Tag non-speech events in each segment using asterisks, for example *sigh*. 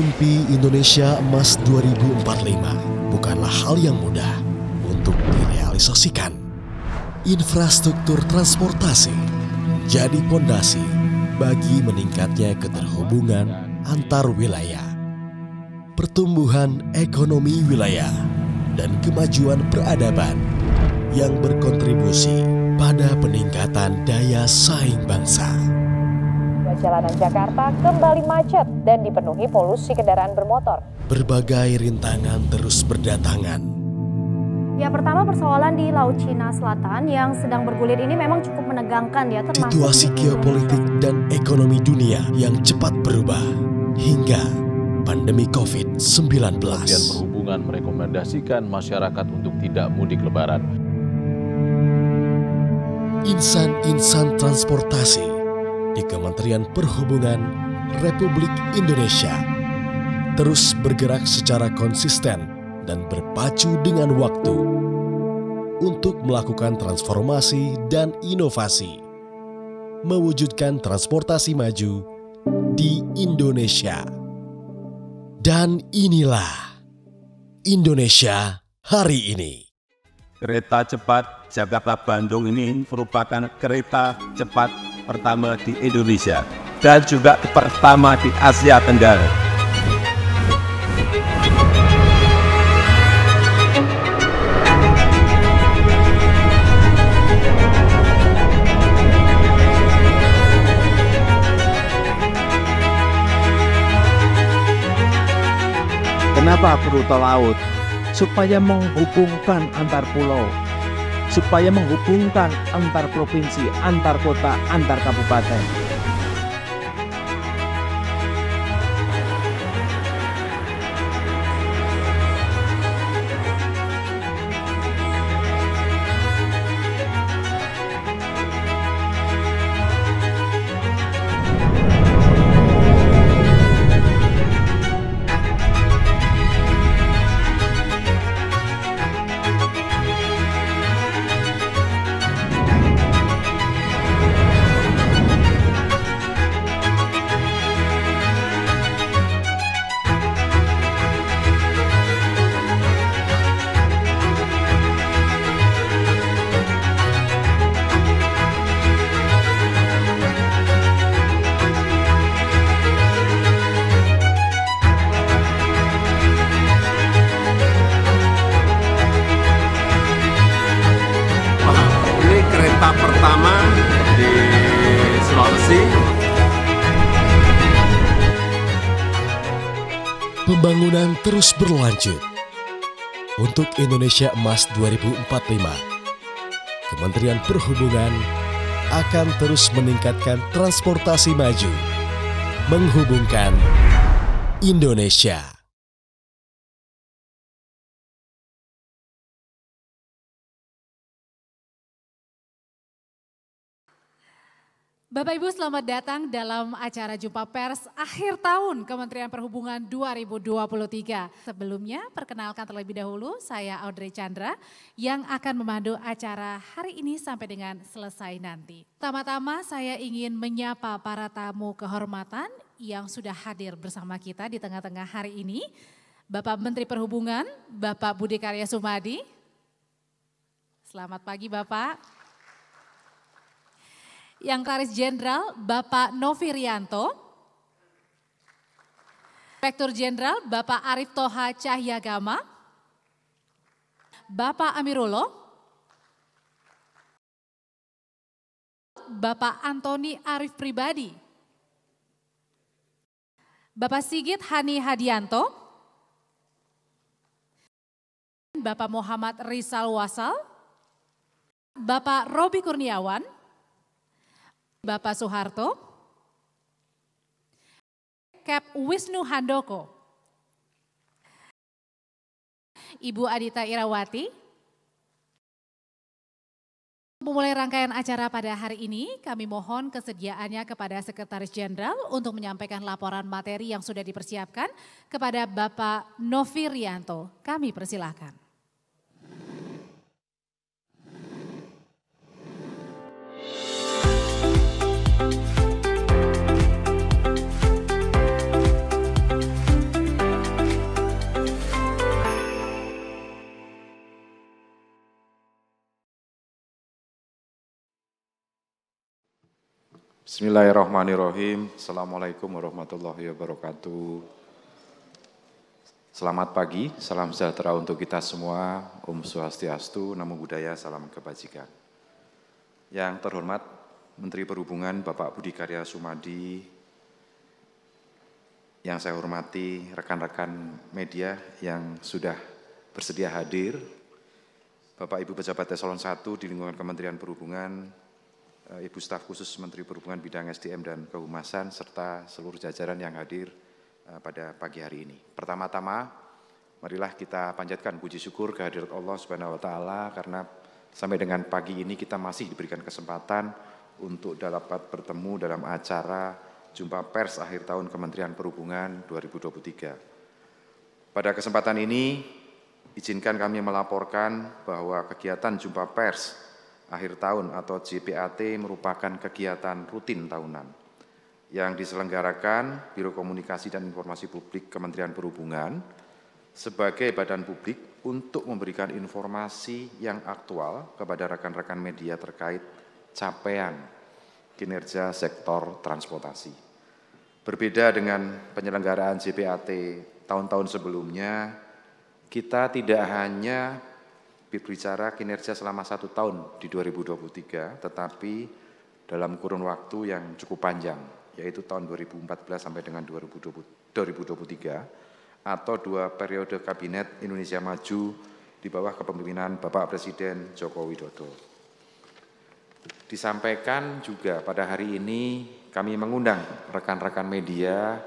Mimpi Indonesia Emas 2045 bukanlah hal yang mudah untuk direalisasikan. Infrastruktur transportasi jadi pondasi bagi meningkatnya keterhubungan antar wilayah. Pertumbuhan ekonomi wilayah dan kemajuan peradaban yang berkontribusi pada peningkatan daya saing bangsa jalanan Jakarta kembali macet dan dipenuhi polusi kendaraan bermotor. Berbagai rintangan terus berdatangan. Ya pertama persoalan di Laut Cina Selatan yang sedang bergulir ini memang cukup menegangkan ya termasuk situasi geopolitik dan ekonomi dunia yang cepat berubah hingga pandemi COVID-19. Kementerian Perhubungan merekomendasikan masyarakat untuk tidak mudik lebaran. Insan-insan transportasi di Kementerian Perhubungan Republik Indonesia terus bergerak secara konsisten dan berpacu dengan waktu untuk melakukan transformasi dan inovasi, mewujudkan transportasi maju di Indonesia. Dan inilah Indonesia hari ini. Kereta cepat Jakarta-Bandung ini merupakan kereta cepat pertama di Indonesia dan juga pertama di Asia Tenggara. Kenapa perlu tol laut? Supaya menghubungkan antar pulau, supaya menghubungkan antar provinsi, antar kota, antar kabupaten. untuk Indonesia Emas 2045. Kementerian Perhubungan akan terus meningkatkan transportasi maju, menghubungkan Indonesia. Bapak Ibu selamat datang dalam acara jumpa pers akhir tahun Kementerian Perhubungan 2023. Sebelumnya perkenalkan terlebih dahulu saya Audrey Chandra yang akan memandu acara hari ini sampai dengan selesai nanti. Pertama-tama saya ingin menyapa para tamu kehormatan yang sudah hadir bersama kita di tengah-tengah hari ini. Bapak Menteri Perhubungan, Bapak Budi Karya Sumadi. Selamat pagi Bapak yang Klaris Jenderal Bapak Novi Rianto, Rektor Jenderal Bapak Arif Toha Cahyagama, Bapak Amirullah, Bapak Antoni Arif Pribadi, Bapak Sigit Hani Hadianto, Bapak Muhammad Rizal Wasal, Bapak Robi Kurniawan, Bapak Soeharto, Kep Wisnu Handoko, Ibu Adita Irawati. Memulai rangkaian acara pada hari ini, kami mohon kesediaannya kepada Sekretaris Jenderal untuk menyampaikan laporan materi yang sudah dipersiapkan kepada Bapak Novi Rianto. Kami persilahkan. Bismillahirrahmanirrahim. Assalamualaikum warahmatullahi wabarakatuh. Selamat pagi, salam sejahtera untuk kita semua. Om Swastiastu, Namo Buddhaya, salam kebajikan. Yang terhormat Menteri Perhubungan Bapak Budi Karya Sumadi, yang saya hormati rekan-rekan media yang sudah bersedia hadir, Bapak Ibu pejabat eselon 1 di lingkungan Kementerian Perhubungan, Eh, Ibu Staf Khusus Menteri Perhubungan Bidang SDM dan Kehumasan, serta seluruh jajaran yang hadir eh, pada pagi hari ini. Pertama-tama, marilah kita panjatkan puji syukur kehadirat Allah Subhanahu wa Ta'ala, karena sampai dengan pagi ini kita masih diberikan kesempatan untuk dapat bertemu dalam acara jumpa pers akhir tahun Kementerian Perhubungan 2023. Pada kesempatan ini, izinkan kami melaporkan bahwa kegiatan jumpa pers akhir tahun atau JPAT merupakan kegiatan rutin tahunan yang diselenggarakan Biro Komunikasi dan Informasi Publik Kementerian Perhubungan sebagai badan publik untuk memberikan informasi yang aktual kepada rekan-rekan media terkait capaian kinerja sektor transportasi. Berbeda dengan penyelenggaraan JPAT tahun-tahun sebelumnya, kita tidak hanya berbicara kinerja selama satu tahun di 2023, tetapi dalam kurun waktu yang cukup panjang, yaitu tahun 2014 sampai dengan 2020, 2023, atau dua periode Kabinet Indonesia Maju di bawah kepemimpinan Bapak Presiden Joko Widodo. Disampaikan juga pada hari ini kami mengundang rekan-rekan media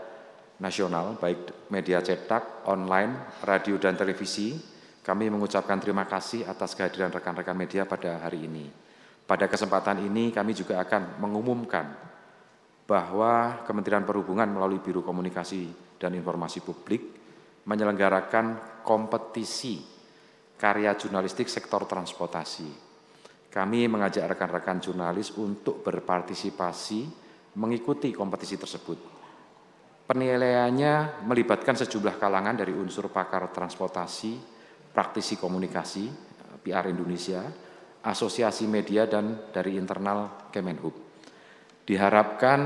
nasional, baik media cetak, online, radio, dan televisi, kami mengucapkan terima kasih atas kehadiran rekan-rekan media pada hari ini. Pada kesempatan ini kami juga akan mengumumkan bahwa Kementerian Perhubungan melalui Biro Komunikasi dan Informasi Publik menyelenggarakan kompetisi karya jurnalistik sektor transportasi. Kami mengajak rekan-rekan jurnalis untuk berpartisipasi mengikuti kompetisi tersebut. Penilaiannya melibatkan sejumlah kalangan dari unsur pakar transportasi, praktisi komunikasi eh, PR Indonesia, asosiasi media dan dari internal Kemenhub. Diharapkan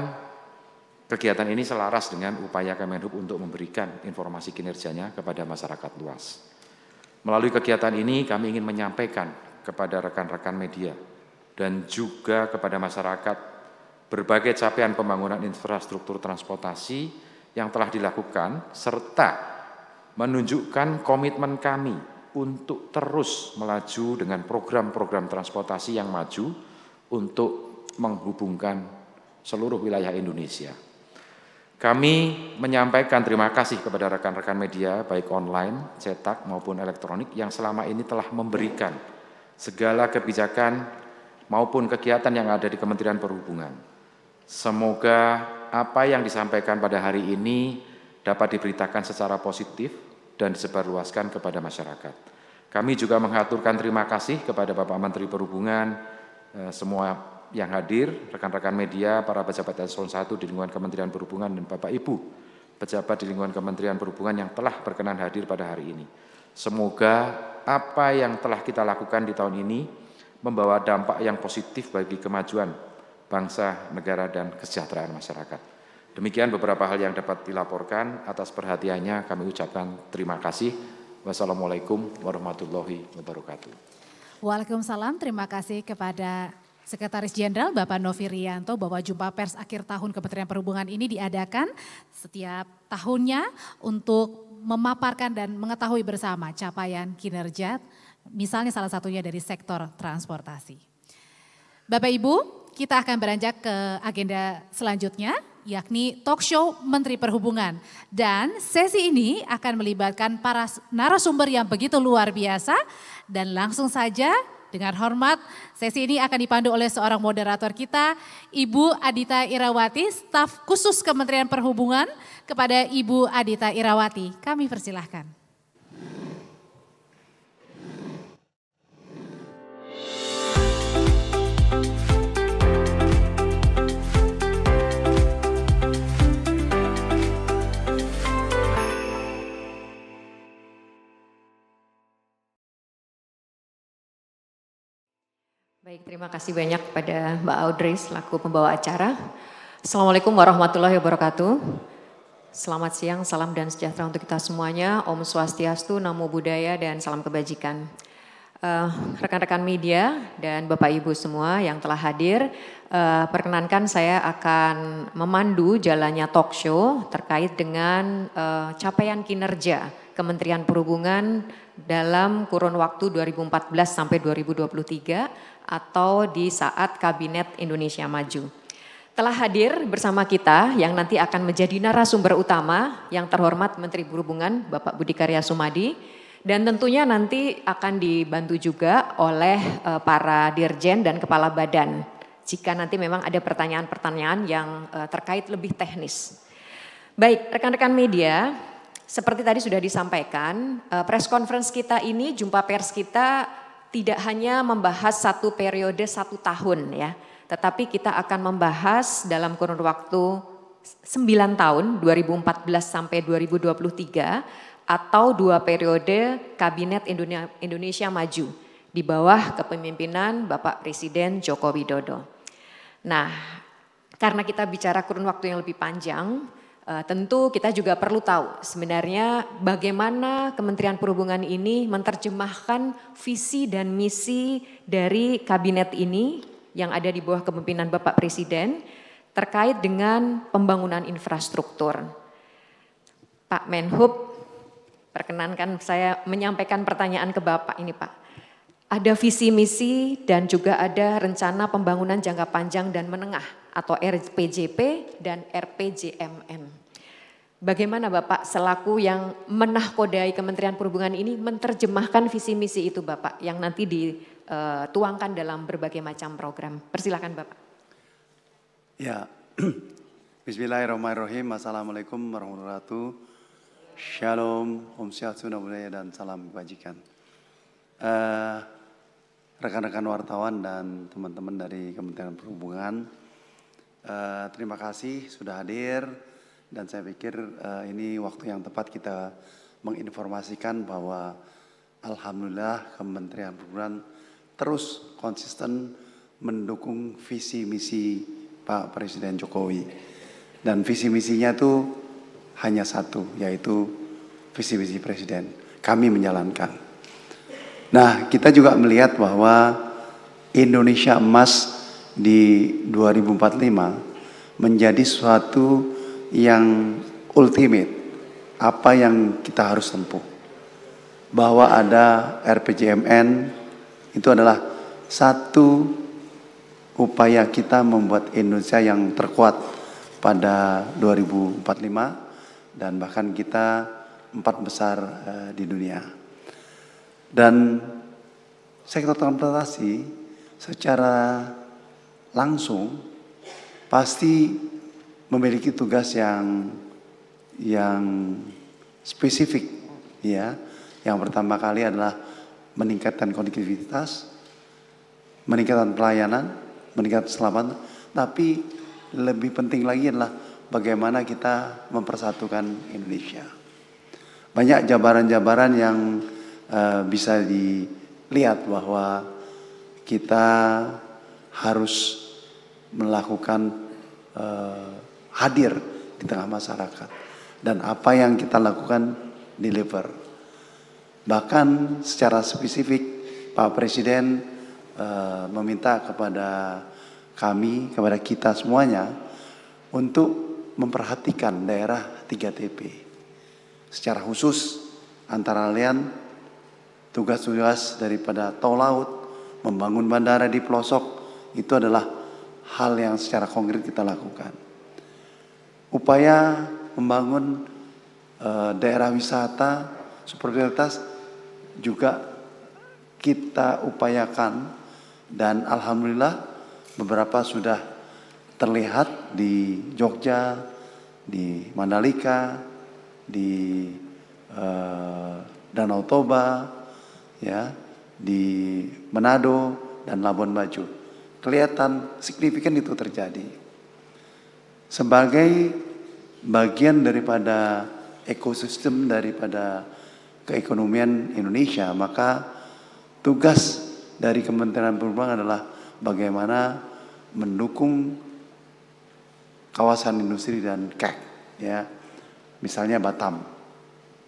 kegiatan ini selaras dengan upaya Kemenhub untuk memberikan informasi kinerjanya kepada masyarakat luas. Melalui kegiatan ini kami ingin menyampaikan kepada rekan-rekan media dan juga kepada masyarakat berbagai capaian pembangunan infrastruktur transportasi yang telah dilakukan serta menunjukkan komitmen kami untuk terus melaju dengan program-program transportasi yang maju untuk menghubungkan seluruh wilayah Indonesia. Kami menyampaikan terima kasih kepada rekan-rekan media, baik online, cetak, maupun elektronik, yang selama ini telah memberikan segala kebijakan maupun kegiatan yang ada di Kementerian Perhubungan. Semoga apa yang disampaikan pada hari ini dapat diberitakan secara positif dan disebarluaskan kepada masyarakat. Kami juga mengaturkan terima kasih kepada Bapak Menteri Perhubungan, eh, semua yang hadir, rekan-rekan media, para pejabat eselon 1 di lingkungan Kementerian Perhubungan dan Bapak Ibu, pejabat di lingkungan Kementerian Perhubungan yang telah berkenan hadir pada hari ini. Semoga apa yang telah kita lakukan di tahun ini membawa dampak yang positif bagi kemajuan bangsa, negara, dan kesejahteraan masyarakat. Demikian beberapa hal yang dapat dilaporkan. Atas perhatiannya kami ucapkan terima kasih. Wassalamualaikum warahmatullahi wabarakatuh. Waalaikumsalam. Terima kasih kepada Sekretaris Jenderal Bapak Novi Rianto bahwa jumpa pers akhir tahun Kementerian Perhubungan ini diadakan setiap tahunnya untuk memaparkan dan mengetahui bersama capaian kinerja misalnya salah satunya dari sektor transportasi. Bapak Ibu, kita akan beranjak ke agenda selanjutnya yakni talk show Menteri Perhubungan. Dan sesi ini akan melibatkan para narasumber yang begitu luar biasa. Dan langsung saja dengan hormat, sesi ini akan dipandu oleh seorang moderator kita, Ibu Adita Irawati, staf khusus Kementerian Perhubungan kepada Ibu Adita Irawati. Kami persilahkan. Baik, terima kasih banyak kepada Mbak Audrey selaku pembawa acara. Assalamualaikum warahmatullahi wabarakatuh. Selamat siang, salam dan sejahtera untuk kita semuanya. Om Swastiastu, Namo Buddhaya, dan salam kebajikan. Eh, rekan-rekan uh, media dan Bapak Ibu semua yang telah hadir, uh, perkenankan saya akan memandu jalannya talk show terkait dengan uh, capaian kinerja Kementerian Perhubungan dalam kurun waktu 2014 sampai 2023 atau di saat Kabinet Indonesia Maju. Telah hadir bersama kita yang nanti akan menjadi narasumber utama yang terhormat Menteri Perhubungan Bapak Budi Karya Sumadi dan tentunya nanti akan dibantu juga oleh eh, para dirjen dan kepala badan jika nanti memang ada pertanyaan-pertanyaan yang eh, terkait lebih teknis. Baik, rekan-rekan media, seperti tadi sudah disampaikan, eh, press conference kita ini, jumpa pers kita tidak hanya membahas satu periode satu tahun ya, tetapi kita akan membahas dalam kurun waktu 9 tahun 2014 sampai 2023 atau dua periode Kabinet Indonesia Maju di bawah kepemimpinan Bapak Presiden Joko Widodo. Nah, karena kita bicara kurun waktu yang lebih panjang, Uh, tentu kita juga perlu tahu sebenarnya bagaimana Kementerian Perhubungan ini menerjemahkan visi dan misi dari kabinet ini yang ada di bawah kepemimpinan Bapak Presiden terkait dengan pembangunan infrastruktur. Pak Menhub, perkenankan saya menyampaikan pertanyaan ke Bapak ini Pak. Ada visi misi dan juga ada rencana pembangunan jangka panjang dan menengah atau RPJP dan RPJMN. Bagaimana Bapak selaku yang menahkodai Kementerian Perhubungan ini menerjemahkan visi misi itu Bapak yang nanti dituangkan eh, dalam berbagai macam program. Persilakan Bapak. Ya, *clears throat* Bismillahirrahmanirrahim. Assalamualaikum warahmatullahi wabarakatuh. Shalom, Om Syahtsuna Budaya dan salam kebajikan. Uh, rekan-rekan wartawan dan teman-teman dari Kementerian Perhubungan, uh, terima kasih sudah hadir dan saya pikir uh, ini waktu yang tepat kita menginformasikan bahwa Alhamdulillah Kementerian Perhubungan terus konsisten mendukung visi misi Pak Presiden Jokowi. Dan visi misinya itu hanya satu, yaitu visi misi Presiden. Kami menjalankan. Nah, kita juga melihat bahwa Indonesia emas di 2045 menjadi suatu yang ultimate, apa yang kita harus tempuh. Bahwa ada RPJMN itu adalah satu upaya kita membuat Indonesia yang terkuat pada 2045 dan bahkan kita empat besar eh, di dunia. Dan sektor transportasi secara langsung pasti memiliki tugas yang yang spesifik ya. Yang pertama kali adalah meningkatkan konektivitas, meningkatkan pelayanan, meningkatkan keselamatan, tapi lebih penting lagi adalah bagaimana kita mempersatukan Indonesia. Banyak jabaran-jabaran yang uh, bisa dilihat bahwa kita harus melakukan uh, hadir di tengah masyarakat dan apa yang kita lakukan deliver. Bahkan secara spesifik Pak Presiden e, meminta kepada kami, kepada kita semuanya untuk memperhatikan daerah 3TP. Secara khusus antara lain tugas-tugas daripada tol laut, membangun bandara di pelosok itu adalah hal yang secara konkret kita lakukan upaya membangun uh, daerah wisata kualitas juga kita upayakan dan alhamdulillah beberapa sudah terlihat di Jogja, di Mandalika, di uh, Danau Toba, ya, di Manado dan Labuan Bajo. Kelihatan signifikan itu terjadi sebagai bagian daripada ekosistem daripada keekonomian Indonesia, maka tugas dari Kementerian Perhubungan adalah bagaimana mendukung kawasan industri dan kek e ya misalnya Batam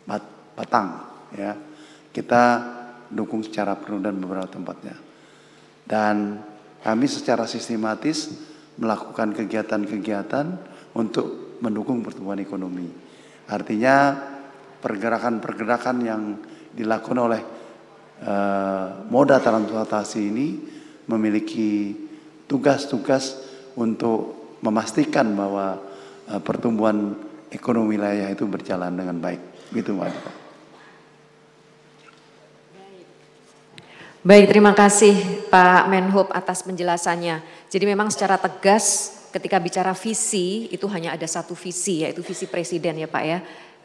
Bat, Batang ya kita dukung secara penuh dan beberapa tempatnya dan kami secara sistematis melakukan kegiatan-kegiatan untuk mendukung pertumbuhan ekonomi. Artinya pergerakan-pergerakan yang dilakukan oleh uh, moda transportasi ini memiliki tugas-tugas untuk memastikan bahwa uh, pertumbuhan ekonomi wilayah itu berjalan dengan baik. Gitu, Pak. Baik, terima kasih Pak Menhub atas penjelasannya. Jadi memang secara tegas ketika bicara visi itu hanya ada satu visi yaitu visi presiden ya Pak ya.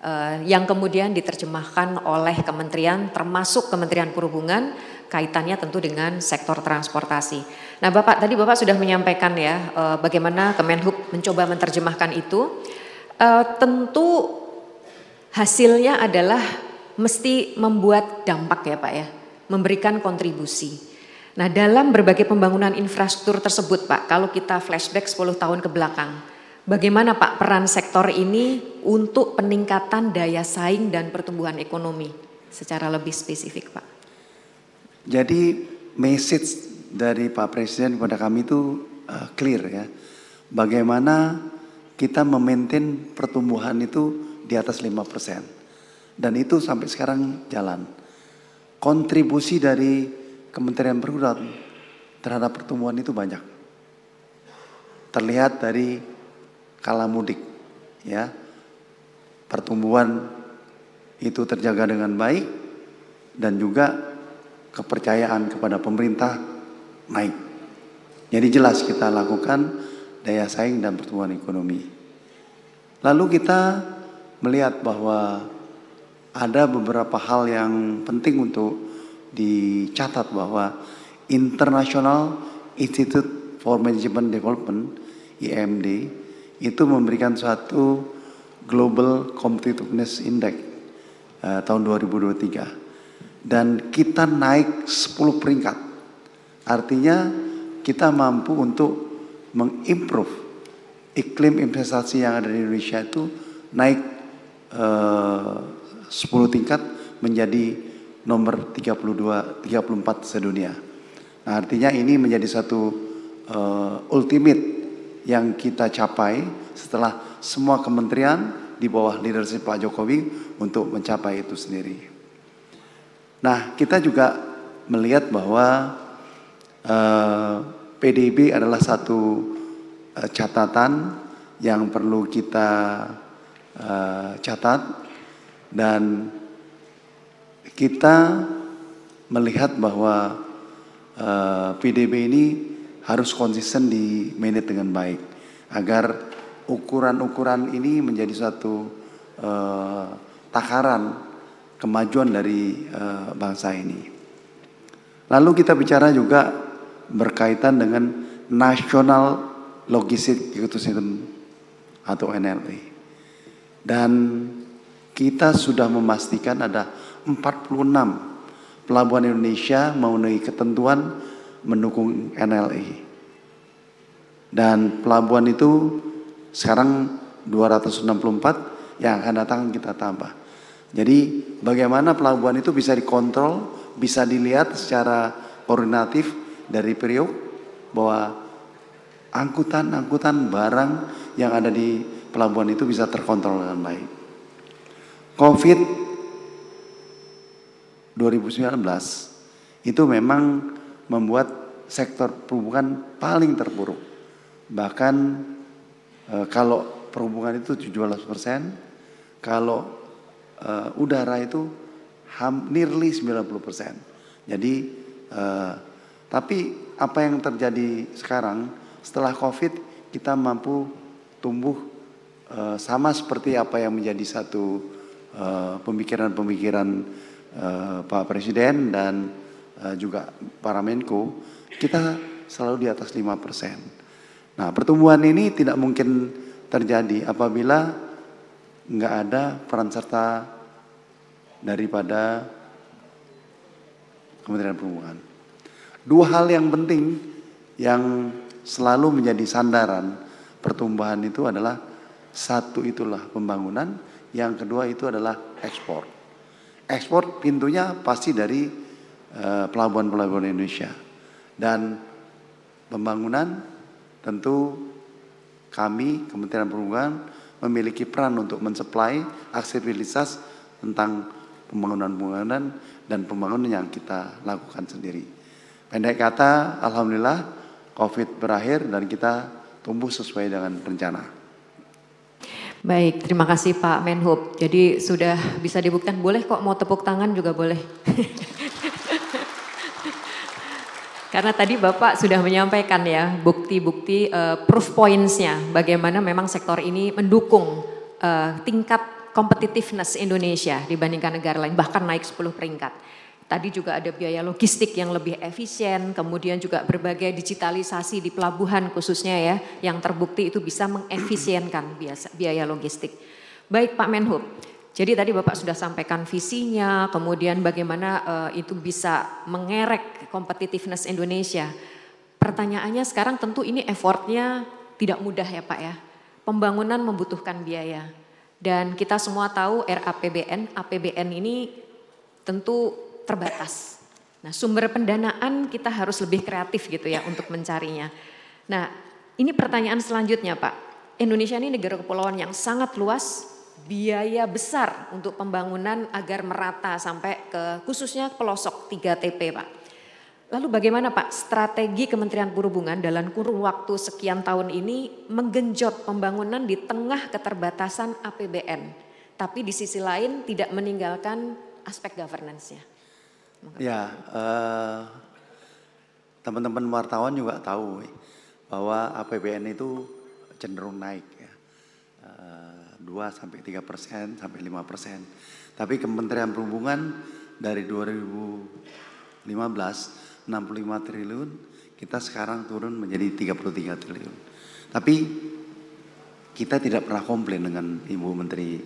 Eh, yang kemudian diterjemahkan oleh kementerian termasuk Kementerian Perhubungan kaitannya tentu dengan sektor transportasi. Nah, Bapak tadi Bapak sudah menyampaikan ya eh, bagaimana Kemenhub mencoba menerjemahkan itu. Eh, tentu hasilnya adalah mesti membuat dampak ya Pak ya, memberikan kontribusi. Nah dalam berbagai pembangunan infrastruktur tersebut Pak, kalau kita flashback 10 tahun ke belakang, bagaimana Pak peran sektor ini untuk peningkatan daya saing dan pertumbuhan ekonomi secara lebih spesifik Pak? Jadi message dari Pak Presiden kepada kami itu uh, clear ya. Bagaimana kita memaintain pertumbuhan itu di atas 5%. Dan itu sampai sekarang jalan. Kontribusi dari Kementerian Perhubungan terhadap pertumbuhan itu banyak. Terlihat dari kala mudik, ya. Pertumbuhan itu terjaga dengan baik dan juga kepercayaan kepada pemerintah naik. Jadi jelas kita lakukan daya saing dan pertumbuhan ekonomi. Lalu kita melihat bahwa ada beberapa hal yang penting untuk dicatat bahwa International Institute for Management Development IMD itu memberikan suatu Global Competitiveness Index uh, tahun 2023 dan kita naik 10 peringkat. Artinya kita mampu untuk mengimprove iklim investasi yang ada di Indonesia itu naik eh, uh, 10 tingkat menjadi nomor 32 34 sedunia. Nah, artinya ini menjadi satu uh, ultimate yang kita capai setelah semua kementerian di bawah leadership Pak Jokowi untuk mencapai itu sendiri. Nah, kita juga melihat bahwa uh, eh, PDB adalah satu uh, catatan yang perlu kita uh, catat dan kita melihat bahwa uh, eh, PDB ini harus konsisten di manage dengan baik agar ukuran-ukuran ini menjadi satu uh, eh, takaran kemajuan dari uh, bangsa ini. Lalu kita bicara juga berkaitan dengan National Logistic Ecosystem atau NLE. Dan kita sudah memastikan ada 46 pelabuhan Indonesia memenuhi ketentuan mendukung NLE. Dan pelabuhan itu sekarang 264 yang akan datang kita tambah. Jadi bagaimana pelabuhan itu bisa dikontrol, bisa dilihat secara koordinatif dari periuk bahwa angkutan-angkutan barang yang ada di pelabuhan itu bisa terkontrol dengan baik. COVID 2019 itu memang membuat sektor perhubungan paling terburuk. Bahkan e, kalau perhubungan itu 17 persen, kalau e, udara itu ham, nearly 90 persen. Jadi, e, tapi apa yang terjadi sekarang setelah COVID kita mampu tumbuh e, sama seperti apa yang menjadi satu e, pemikiran-pemikiran Eh, Pak Presiden dan eh, juga para Menko, kita selalu di atas 5%. Nah, pertumbuhan ini tidak mungkin terjadi apabila nggak ada peran serta daripada Kementerian Perhubungan. Dua hal yang penting yang selalu menjadi sandaran pertumbuhan itu adalah satu itulah pembangunan, yang kedua itu adalah ekspor ekspor pintunya pasti dari eh, pelabuhan-pelabuhan Indonesia. Dan pembangunan tentu kami Kementerian Perhubungan memiliki peran untuk mensuplai aksesibilitas tentang pembangunan-pembangunan dan pembangunan yang kita lakukan sendiri. Pendek kata, Alhamdulillah COVID berakhir dan kita tumbuh sesuai dengan rencana. Baik, terima kasih Pak Menhub. Jadi sudah bisa dibuktikan, boleh kok mau tepuk tangan juga boleh. *laughs* Karena tadi Bapak sudah menyampaikan ya bukti-bukti uh, proof points-nya bagaimana memang sektor ini mendukung uh, tingkat competitiveness Indonesia dibandingkan negara lain bahkan naik 10 peringkat. Tadi juga ada biaya logistik yang lebih efisien, kemudian juga berbagai digitalisasi di pelabuhan khususnya ya, yang terbukti itu bisa mengefisienkan biasa, biaya logistik. Baik Pak Menhub, jadi tadi Bapak sudah sampaikan visinya, kemudian bagaimana uh, itu bisa mengerek competitiveness Indonesia. Pertanyaannya sekarang tentu ini effortnya tidak mudah ya Pak ya. Pembangunan membutuhkan biaya. Dan kita semua tahu RAPBN, APBN ini tentu terbatas. Nah, sumber pendanaan kita harus lebih kreatif gitu ya untuk mencarinya. Nah, ini pertanyaan selanjutnya, Pak. Indonesia ini negara kepulauan yang sangat luas, biaya besar untuk pembangunan agar merata sampai ke khususnya pelosok 3TP, Pak. Lalu bagaimana Pak strategi Kementerian Perhubungan dalam kurun waktu sekian tahun ini menggenjot pembangunan di tengah keterbatasan APBN, tapi di sisi lain tidak meninggalkan aspek governance-nya? Ya, eh, teman-teman uh, wartawan juga tahu eh, bahwa APBN itu cenderung naik ya. Uh, eh, 2 sampai 3 persen sampai 5 persen. Tapi Kementerian Perhubungan dari 2015 65 triliun kita sekarang turun menjadi 33 triliun. Tapi kita tidak pernah komplain dengan Ibu Menteri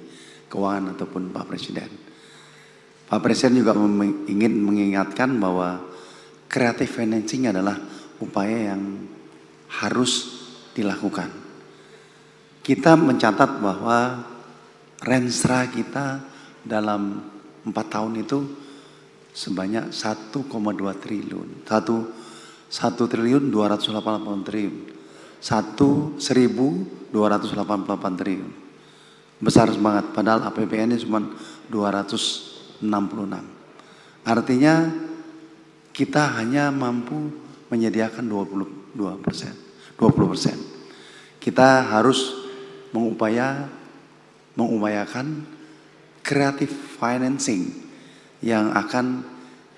Keuangan ataupun Pak Presiden Pak Presiden juga ingin mengingatkan bahwa kreatif financing adalah upaya yang harus dilakukan. Kita mencatat bahwa rensra kita dalam empat tahun itu sebanyak 1,2 triliun. 1, 1 triliun 288 triliun. 1 delapan triliun. Besar semangat padahal apbn ini cuma 200 66. Artinya kita hanya mampu menyediakan 22 persen. 20 persen. Kita harus mengupaya mengupayakan kreatif financing yang akan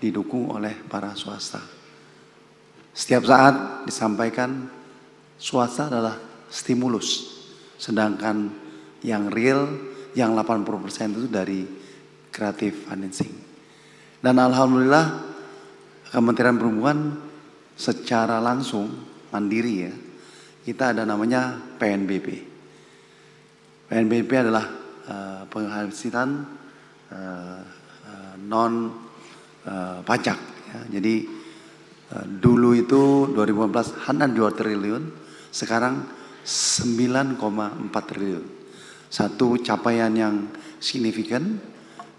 didukung oleh para swasta. Setiap saat disampaikan swasta adalah stimulus, sedangkan yang real yang 80% itu dari Kreatif Financing. Dan alhamdulillah Kementerian Perhubungan secara langsung mandiri ya, kita ada namanya PNBP. PNBP adalah uh, penghasilan uh, uh, non uh, pajak. Ya. Jadi uh, dulu itu 2015 2 triliun, sekarang 9,4 triliun. Satu capaian yang signifikan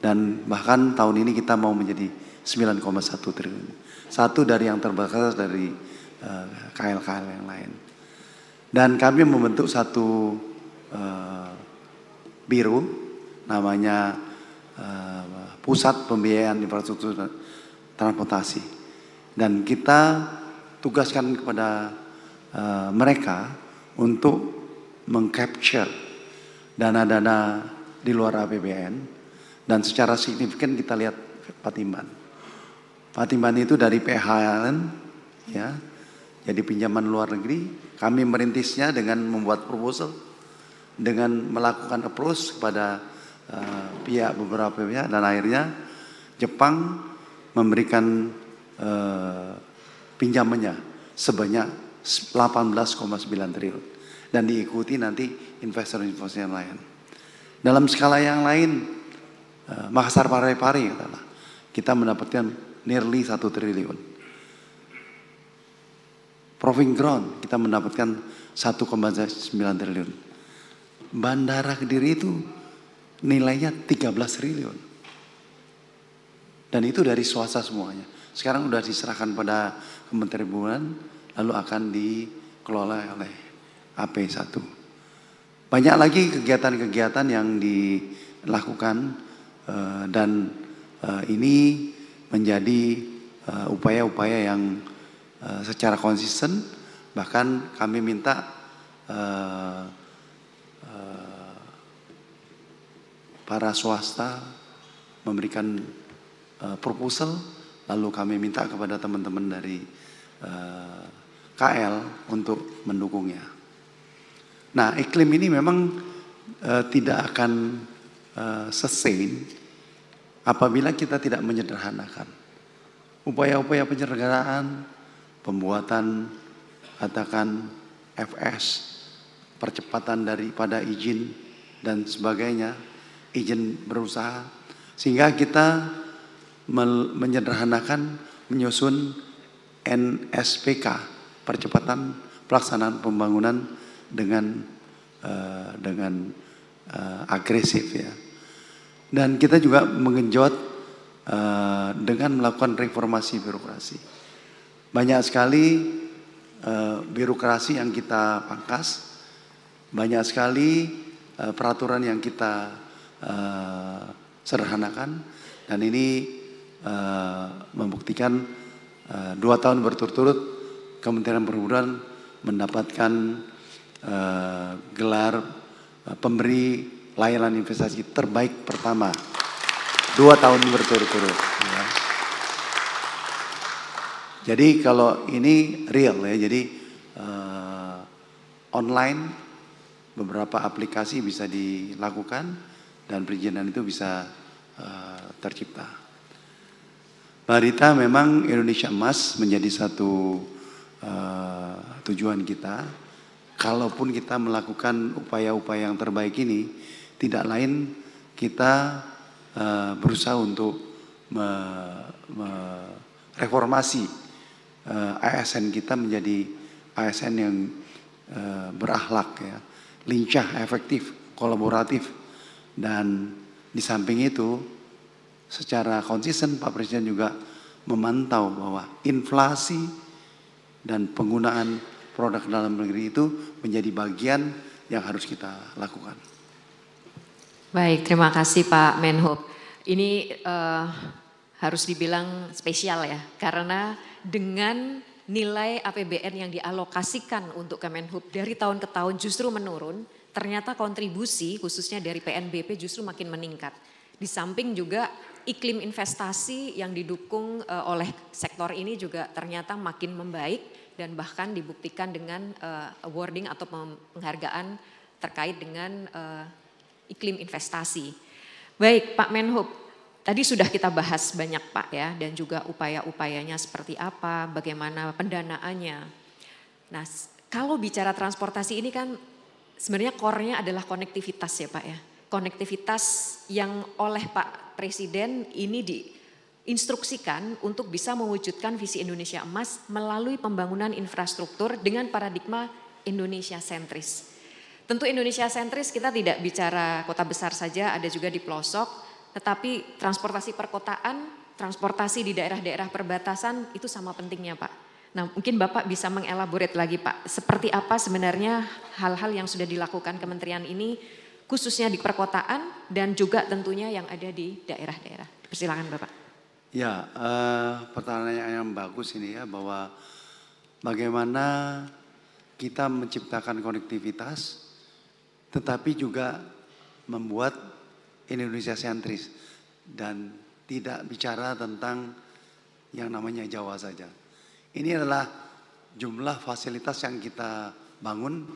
dan bahkan tahun ini kita mau menjadi 9,1 triliun. Satu dari yang terbesar dari eh, KL-KL yang lain. Dan kami membentuk satu uh, eh, biru namanya uh, Pusat Pembiayaan Infrastruktur Transportasi. Dan kita tugaskan kepada uh, mereka untuk mengcapture dana-dana di luar APBN dan secara signifikan kita lihat Patimban. Patimban itu dari PHLN, kan, ya, jadi pinjaman luar negeri. Kami merintisnya dengan membuat proposal, dengan melakukan approach kepada uh, pihak beberapa pihak, dan akhirnya Jepang memberikan uh, pinjamannya sebanyak 18,9 triliun dan diikuti nanti investor-investor yang lain. Dalam skala yang lain, Eh, Makassar Parepare katalah. kita mendapatkan nearly satu triliun. Proving ground kita mendapatkan satu sembilan triliun. Bandara Kediri itu nilainya 13 triliun. Dan itu dari swasta semuanya. Sekarang sudah diserahkan pada Kementerian Perhubungan, lalu akan dikelola oleh AP1. Banyak lagi kegiatan-kegiatan yang dilakukan Eh, dan eh, ini menjadi eh, upaya-upaya yang secara konsisten bahkan kami minta para swasta memberikan proposal lalu kami minta kepada teman-teman dari KL untuk mendukungnya. Nah, iklim ini memang tidak akan uh, sustain apabila kita tidak menyederhanakan upaya-upaya penyelenggaraan, pembuatan katakan FS, percepatan daripada izin dan sebagainya, izin berusaha sehingga kita menyederhanakan menyusun NSPK, percepatan pelaksanaan pembangunan dengan uh, dengan uh, agresif ya. Dan kita juga mengenjot uh, eh, dengan melakukan reformasi birokrasi. Banyak sekali uh, birokrasi yang kita pangkas, banyak sekali uh, peraturan yang kita uh, sederhanakan, dan ini uh, membuktikan uh, dua tahun berturut-turut Kementerian Perhubungan mendapatkan uh, gelar uh, pemberi layanan investasi terbaik pertama dua tahun berturut-turut. Ya. Jadi kalau ini real ya, jadi uh, online beberapa aplikasi bisa dilakukan dan perizinan itu bisa uh, tercipta. Barita memang Indonesia Emas menjadi satu uh, tujuan kita. Kalaupun kita melakukan upaya-upaya yang terbaik ini, tidak lain kita uh, berusaha untuk mereformasi me, uh, eh, ASN kita menjadi ASN yang uh, berakhlak ya, lincah, efektif, kolaboratif dan di samping itu secara konsisten Pak Presiden juga memantau bahwa inflasi dan penggunaan produk dalam negeri itu menjadi bagian yang harus kita lakukan. Baik, terima kasih Pak Menhub. Ini uh, harus dibilang spesial ya, karena dengan nilai APBN yang dialokasikan untuk Kemenhub dari tahun ke tahun justru menurun, ternyata kontribusi khususnya dari PNBP justru makin meningkat. Di samping juga iklim investasi yang didukung uh, oleh sektor ini juga ternyata makin membaik dan bahkan dibuktikan dengan uh, awarding atau penghargaan terkait dengan uh, iklim investasi. Baik, Pak Menhub, tadi sudah kita bahas banyak Pak ya, dan juga upaya-upayanya seperti apa, bagaimana pendanaannya. Nah, kalau bicara transportasi ini kan sebenarnya core-nya adalah konektivitas ya Pak ya. Konektivitas yang oleh Pak Presiden ini diinstruksikan untuk bisa mewujudkan visi Indonesia emas melalui pembangunan infrastruktur dengan paradigma Indonesia sentris. Tentu Indonesia sentris kita tidak bicara kota besar saja, ada juga di pelosok, tetapi transportasi perkotaan, transportasi di daerah-daerah perbatasan itu sama pentingnya Pak. Nah mungkin Bapak bisa mengelaborate lagi Pak, seperti apa sebenarnya hal-hal yang sudah dilakukan kementerian ini khususnya di perkotaan dan juga tentunya yang ada di daerah-daerah. Persilakan Bapak. Ya, uh, eh, pertanyaan yang bagus ini ya bahwa bagaimana kita menciptakan konektivitas tetapi juga membuat Indonesia sentris dan tidak bicara tentang yang namanya Jawa saja. Ini adalah jumlah fasilitas yang kita bangun.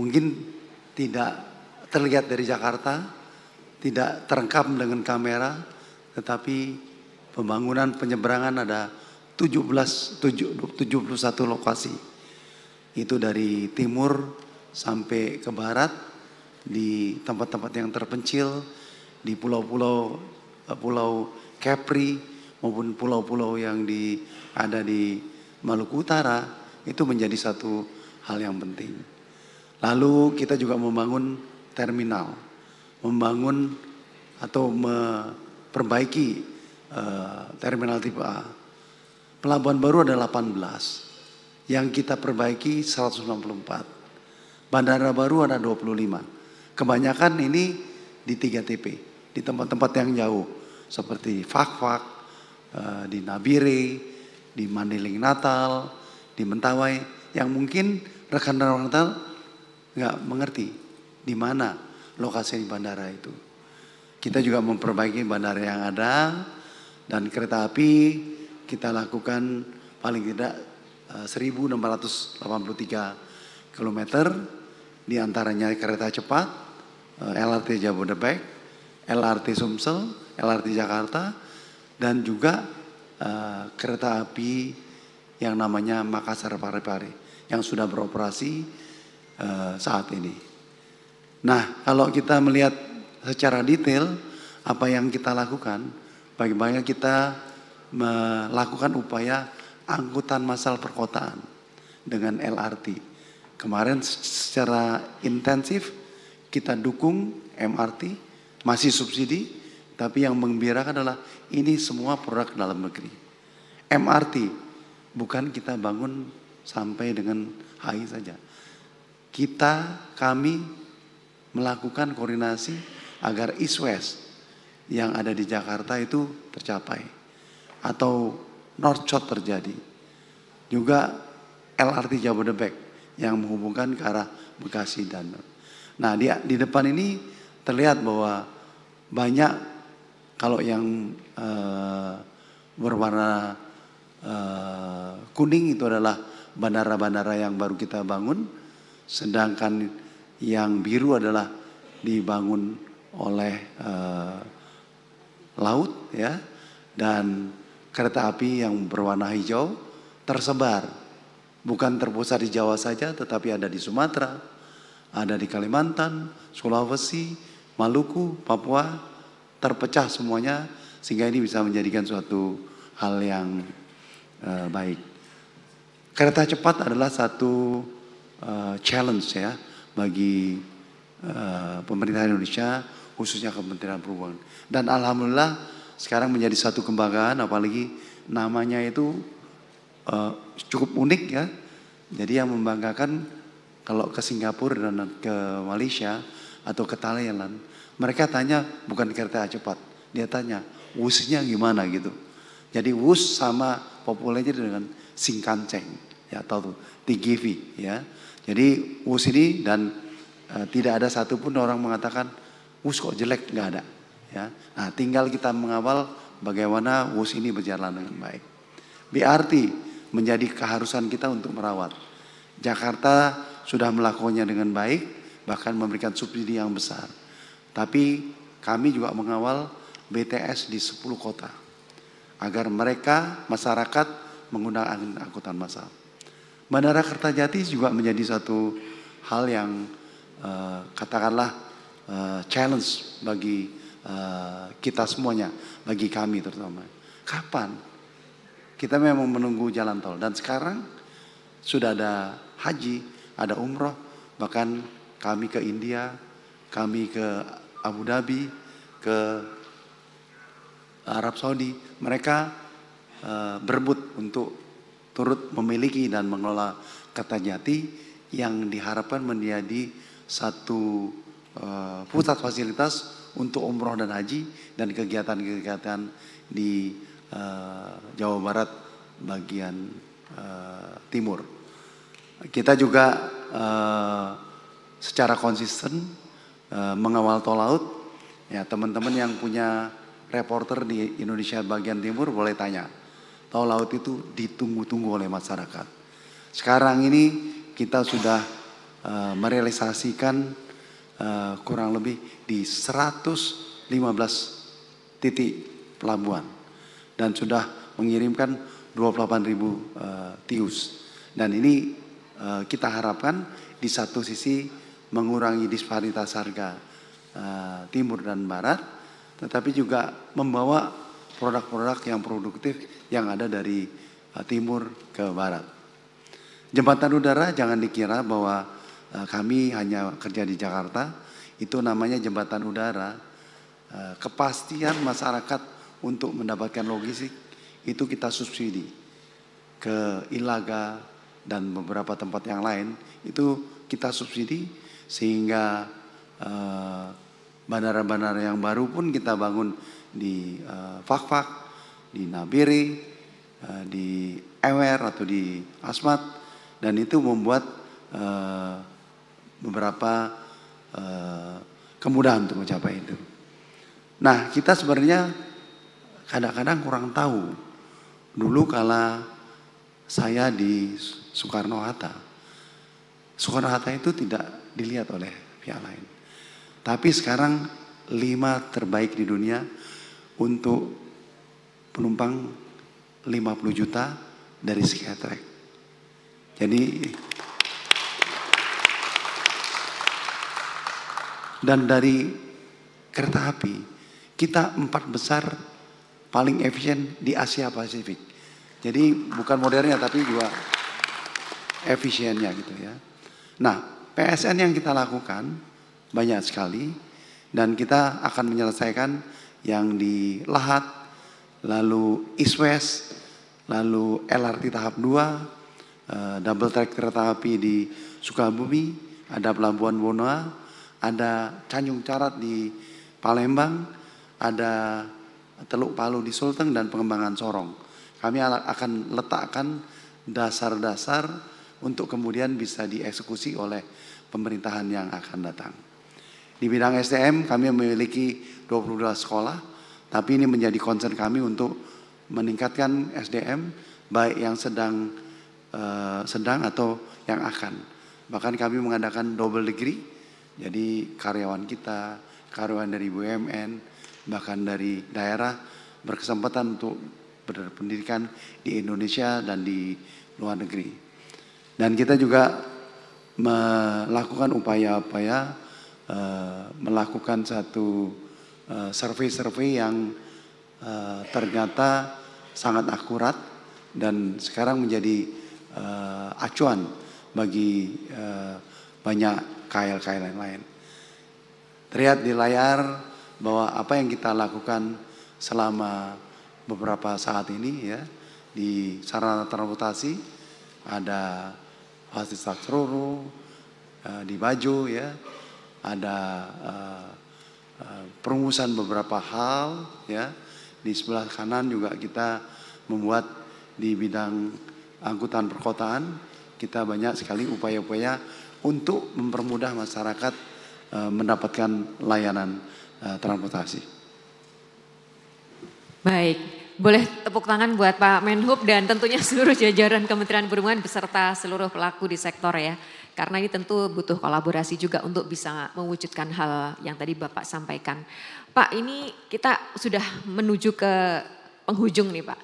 Mungkin tidak terlihat dari Jakarta, tidak terengkap dengan kamera, tetapi pembangunan penyeberangan ada 17, 7, 71 lokasi. Itu dari timur, sampai ke barat di tempat-tempat yang terpencil di pulau-pulau eh, pulau Capri maupun pulau-pulau yang di ada di Maluku Utara itu menjadi satu hal yang penting. Lalu kita juga membangun terminal, membangun atau memperbaiki uh, terminal tipe A. Pelabuhan baru ada 18, yang kita perbaiki 164. Bandara baru ada 25. Kebanyakan ini di 3 TP, di tempat-tempat yang jauh. Seperti Fakfak, eh, di Nabire, di Mandeling Natal, di Mentawai. Yang mungkin rekan rekan Natal nggak mengerti di mana lokasi bandara itu. Kita juga memperbaiki bandara yang ada dan kereta api kita lakukan paling tidak 1683 eh, kilometer di antaranya kereta cepat, eh, LRT Jabodebek, LRT Sumsel, LRT Jakarta, dan juga uh, kereta api yang namanya Makassar Parepare yang sudah beroperasi uh, saat ini. Nah, kalau kita melihat secara detail apa yang kita lakukan, bagaimana kita melakukan upaya angkutan massal perkotaan dengan LRT. Kemarin secara intensif kita dukung MRT, masih subsidi, tapi yang mengembirakan adalah ini semua produk dalam negeri. MRT bukan kita bangun sampai dengan HI saja. Kita, kami melakukan koordinasi agar East West yang ada di Jakarta itu tercapai atau North Shore terjadi. Juga LRT Jabodebek yang menghubungkan ke arah Bekasi dan Nah, di, di depan ini terlihat bahwa banyak kalau yang uh, berwarna uh, kuning itu adalah bandara-bandara yang baru kita bangun, sedangkan yang biru adalah dibangun oleh uh, laut ya dan kereta api yang berwarna hijau tersebar Bukan terpusat di Jawa saja, tetapi ada di Sumatera, ada di Kalimantan, Sulawesi, Maluku, Papua, terpecah semuanya sehingga ini bisa menjadikan suatu hal yang e, baik. Kereta cepat adalah satu e, challenge ya bagi e, pemerintah Indonesia khususnya Kementerian Perhubungan. Dan alhamdulillah sekarang menjadi satu kebanggaan apalagi namanya itu uh, cukup unik ya jadi yang membanggakan kalau ke Singapura dan ke Malaysia atau ke Thailand, mereka tanya bukan kereta cepat, dia tanya wusnya gimana gitu. Jadi wus sama populernya dengan singkanceng ya atau tuh TGV ya. Jadi wus ini dan e, tidak ada satupun orang mengatakan wus kok jelek nggak ada ya. Nah tinggal kita mengawal bagaimana wus ini berjalan dengan baik. BRT menjadi keharusan kita untuk merawat. Jakarta sudah melakukannya dengan baik, bahkan memberikan subsidi yang besar. Tapi kami juga mengawal BTS di 10 kota agar mereka masyarakat menggunakan angkutan massal. Bandara Kertajati juga menjadi satu hal yang eh, katakanlah eh, challenge bagi eh, kita semuanya, bagi kami terutama. Kapan kita memang menunggu jalan tol. Dan sekarang sudah ada haji, ada umroh, bahkan kami ke India, kami ke Abu Dhabi, ke eh, Arab Saudi. Mereka e, berebut untuk turut memiliki dan mengelola kata jati yang diharapkan menjadi satu e, pusat fasilitas untuk umroh dan haji dan kegiatan-kegiatan di Eh, Jawa Barat bagian eh, timur. Kita juga eh, secara konsisten mengawal tol laut. Ya teman-teman yang punya reporter di Indonesia bagian timur boleh tanya. Tol laut itu ditunggu-tunggu oleh masyarakat. Sekarang ini kita sudah merealisasikan kurang lebih di 115 titik pelabuhan dan sudah mengirimkan 28 ribu uh, tius. Dan ini uh, kita harapkan di satu sisi mengurangi disparitas harga uh, timur dan barat, tetapi juga membawa produk-produk yang produktif yang ada dari uh, timur ke barat. Jembatan udara jangan dikira bahwa uh, kami hanya kerja di Jakarta, itu namanya jembatan udara. kepastian masyarakat untuk mendapatkan logistik itu kita subsidi ke Ilaga dan beberapa tempat yang lain itu kita subsidi sehingga eh, bandara-bandara uh, yang baru pun kita bangun di uh, Fakfak, di Nabiri, uh, di Ewer atau di Asmat dan itu membuat uh, beberapa uh, kemudahan untuk mencapai itu. Nah, kita sebenarnya kadang-kadang kurang tahu. Dulu kala saya di Soekarno-Hatta, Soekarno-Hatta itu tidak dilihat oleh pihak lain. Tapi sekarang lima terbaik di dunia untuk penumpang 50 juta dari Skytrack. Jadi dan dari kereta api kita empat besar paling efisien di Asia Pasifik. Jadi bukan modernnya tapi juga efisiennya gitu ya. Nah, PSN yang kita lakukan banyak sekali dan kita akan menyelesaikan yang di Lahat, lalu East West, lalu LRT tahap 2, eh, double track kereta api di Sukabumi, ada Pelabuhan Bonoa, ada Tanjung Carat di Palembang, ada Teluk Palu di Sulteng dan pengembangan Sorong. Kami akan letakkan dasar-dasar untuk kemudian bisa dieksekusi oleh pemerintahan yang akan datang. Di bidang SDM kami memiliki 22 sekolah, tapi ini menjadi concern kami untuk meningkatkan SDM baik yang sedang eh, sedang atau yang akan. Bahkan kami mengadakan double degree, jadi karyawan kita, karyawan dari BUMN, bahkan dari daerah berkesempatan untuk berpendidikan di Indonesia dan di luar negeri. Dan kita juga melakukan upaya-upaya eh, melakukan satu eh, survei-survei yang eh, ternyata sangat akurat dan sekarang menjadi acuan bagi banyak KL-KL yang lain. Terlihat di layar bahwa apa yang kita lakukan selama beberapa saat ini ya di sarana transportasi ada fasilitas Roro, eh, di Bajo ya ada eh, eh, perumusan beberapa hal ya di sebelah kanan juga kita membuat di bidang angkutan perkotaan kita banyak sekali upaya-upaya untuk mempermudah masyarakat mendapatkan layanan Eh, transportasi. Baik, boleh tepuk tangan buat Pak Menhub dan tentunya seluruh jajaran Kementerian Perhubungan beserta seluruh pelaku di sektor ya. Karena ini tentu butuh kolaborasi juga untuk bisa mewujudkan hal yang tadi Bapak sampaikan. Pak ini kita sudah menuju ke penghujung nih Pak.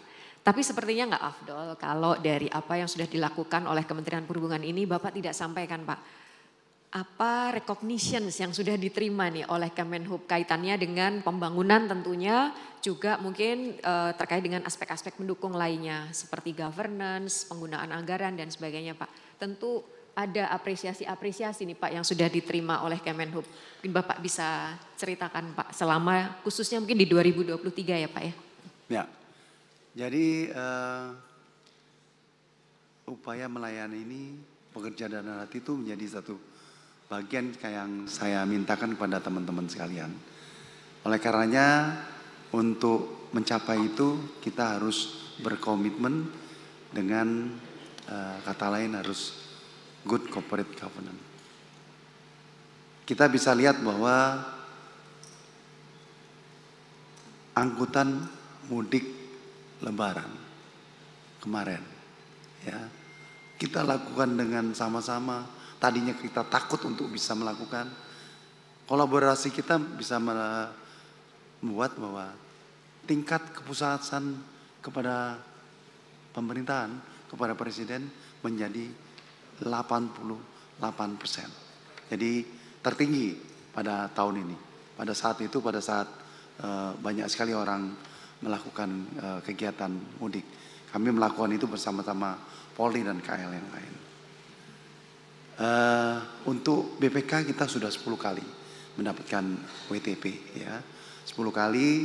Tapi sepertinya nggak afdol kalau dari apa yang sudah dilakukan oleh Kementerian Perhubungan ini Bapak tidak sampaikan Pak apa recognitions yang sudah diterima nih oleh Kemenhub kaitannya dengan pembangunan tentunya juga mungkin uh, terkait dengan aspek-aspek mendukung lainnya seperti governance, penggunaan anggaran dan sebagainya Pak. Tentu ada apresiasi-apresiasi nih Pak yang sudah diterima oleh Kemenhub. Mungkin Bapak bisa ceritakan Pak selama khususnya mungkin di 2023 ya Pak ya. Ya, jadi uh, upaya melayani ini pekerjaan dan hati itu menjadi satu bagian yang saya mintakan kepada teman-teman sekalian. Oleh karenanya untuk mencapai itu kita harus berkomitmen dengan uh, kata lain harus good corporate governance. Kita bisa lihat bahwa angkutan mudik lebaran kemarin ya kita lakukan dengan sama-sama tadinya kita takut untuk bisa melakukan, kolaborasi kita bisa membuat bahwa tingkat kepusatan kepada pemerintahan, kepada presiden menjadi 88 persen. Jadi tertinggi pada tahun ini. Pada saat itu, pada saat e, banyak sekali orang melakukan e, kegiatan mudik. Kami melakukan itu bersama-sama Polri dan KL yang lain. Eh, untuk BPK kita sudah 10 kali mendapatkan WTP ya. 10 kali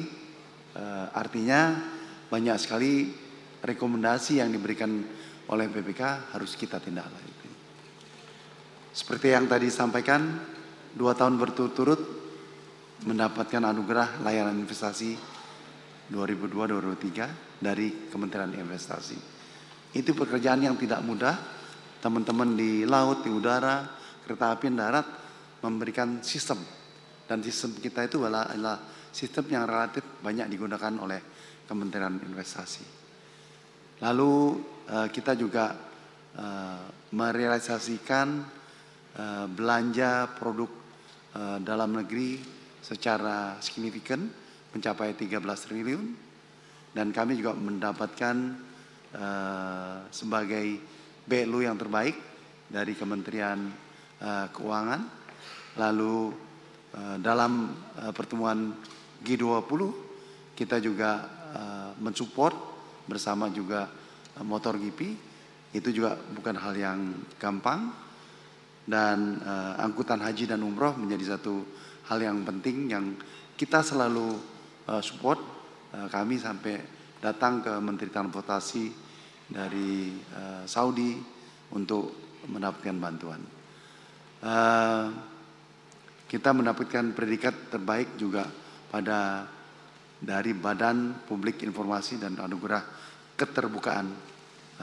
uh, artinya banyak sekali rekomendasi yang diberikan oleh BPK harus kita tindak lanjuti. Seperti yang tadi disampaikan, dua tahun berturut-turut mendapatkan anugerah layanan investasi 2002-2003 dari Kementerian Investasi. Itu pekerjaan yang tidak mudah, teman-teman di laut, di udara, kereta api, dan darat memberikan sistem. Dan sistem kita itu adalah sistem yang relatif banyak digunakan oleh Kementerian Investasi. Lalu eh, kita juga eh, merealisasikan eh, belanja produk dalam negeri secara signifikan mencapai 13 triliun dan kami juga mendapatkan sebagai BLU yang terbaik dari Kementerian eh, Keuangan. Lalu eh, dalam eh, pertemuan G20 kita juga mensupport bersama juga motor GP. Itu juga bukan hal yang gampang dan uh, angkutan haji dan umroh menjadi satu hal yang penting yang kita selalu uh, support uh, kami sampai datang ke Menteri Transportasi dari uh, Saudi untuk mendapatkan bantuan. Uh, kita mendapatkan predikat terbaik juga pada dari Badan Publik Informasi dan Anugerah Keterbukaan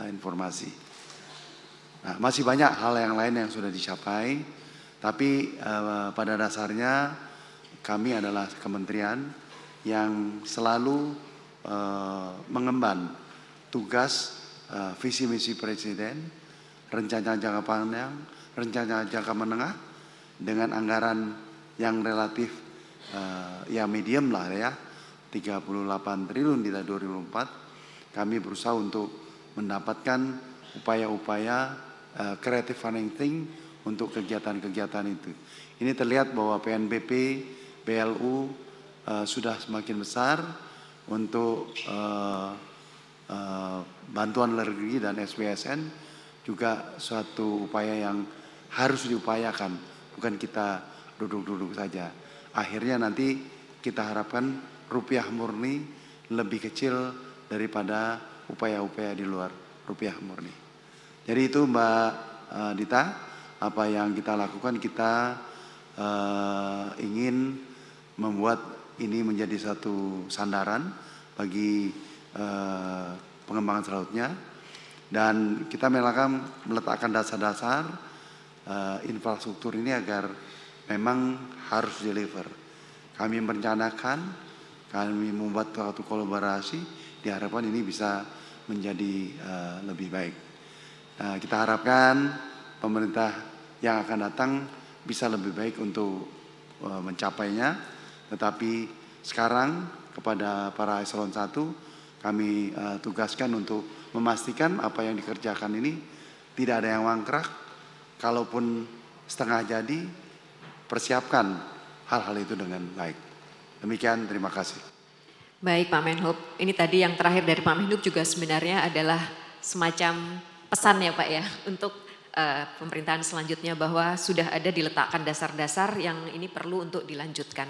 uh, Informasi. Nah, masih banyak hal yang lain yang sudah dicapai, tapi uh, pada dasarnya kami adalah kementerian yang selalu uh, mengemban tugas Eh, visi misi presiden, rencana jangka panjang, rencana jangka menengah dengan anggaran yang relatif uh, ya medium lah ya 38 triliun di tahun 2004 kami berusaha untuk mendapatkan upaya-upaya uh, creative financing untuk kegiatan-kegiatan itu. Ini terlihat bahwa PNBP, BLU uh, sudah semakin besar untuk uh, uh, bantuan luar dan SPSN juga suatu upaya yang harus diupayakan, bukan kita duduk-duduk saja. Akhirnya nanti kita harapkan rupiah murni lebih kecil daripada upaya-upaya di luar rupiah murni. Jadi itu Mbak eh, Dita, apa yang kita lakukan kita uh, ingin membuat ini menjadi satu sandaran bagi uh, pengembangan selanjutnya dan kita melakukan meletakkan dasar-dasar uh, infrastruktur ini agar memang harus deliver. Kami merencanakan, kami membuat suatu kolaborasi, diharapkan ini bisa menjadi uh, lebih baik. Uh, kita harapkan pemerintah yang akan datang bisa lebih baik untuk uh, mencapainya, tetapi sekarang kepada para eselon 1 kami uh, tugaskan untuk memastikan apa yang dikerjakan ini tidak ada yang mangkrak. Kalaupun setengah jadi, persiapkan hal-hal itu dengan baik. Demikian, terima kasih. Baik Pak Menhub, ini tadi yang terakhir dari Pak Menhub juga sebenarnya adalah semacam pesan ya Pak ya untuk uh, pemerintahan selanjutnya bahwa sudah ada diletakkan dasar-dasar yang ini perlu untuk dilanjutkan.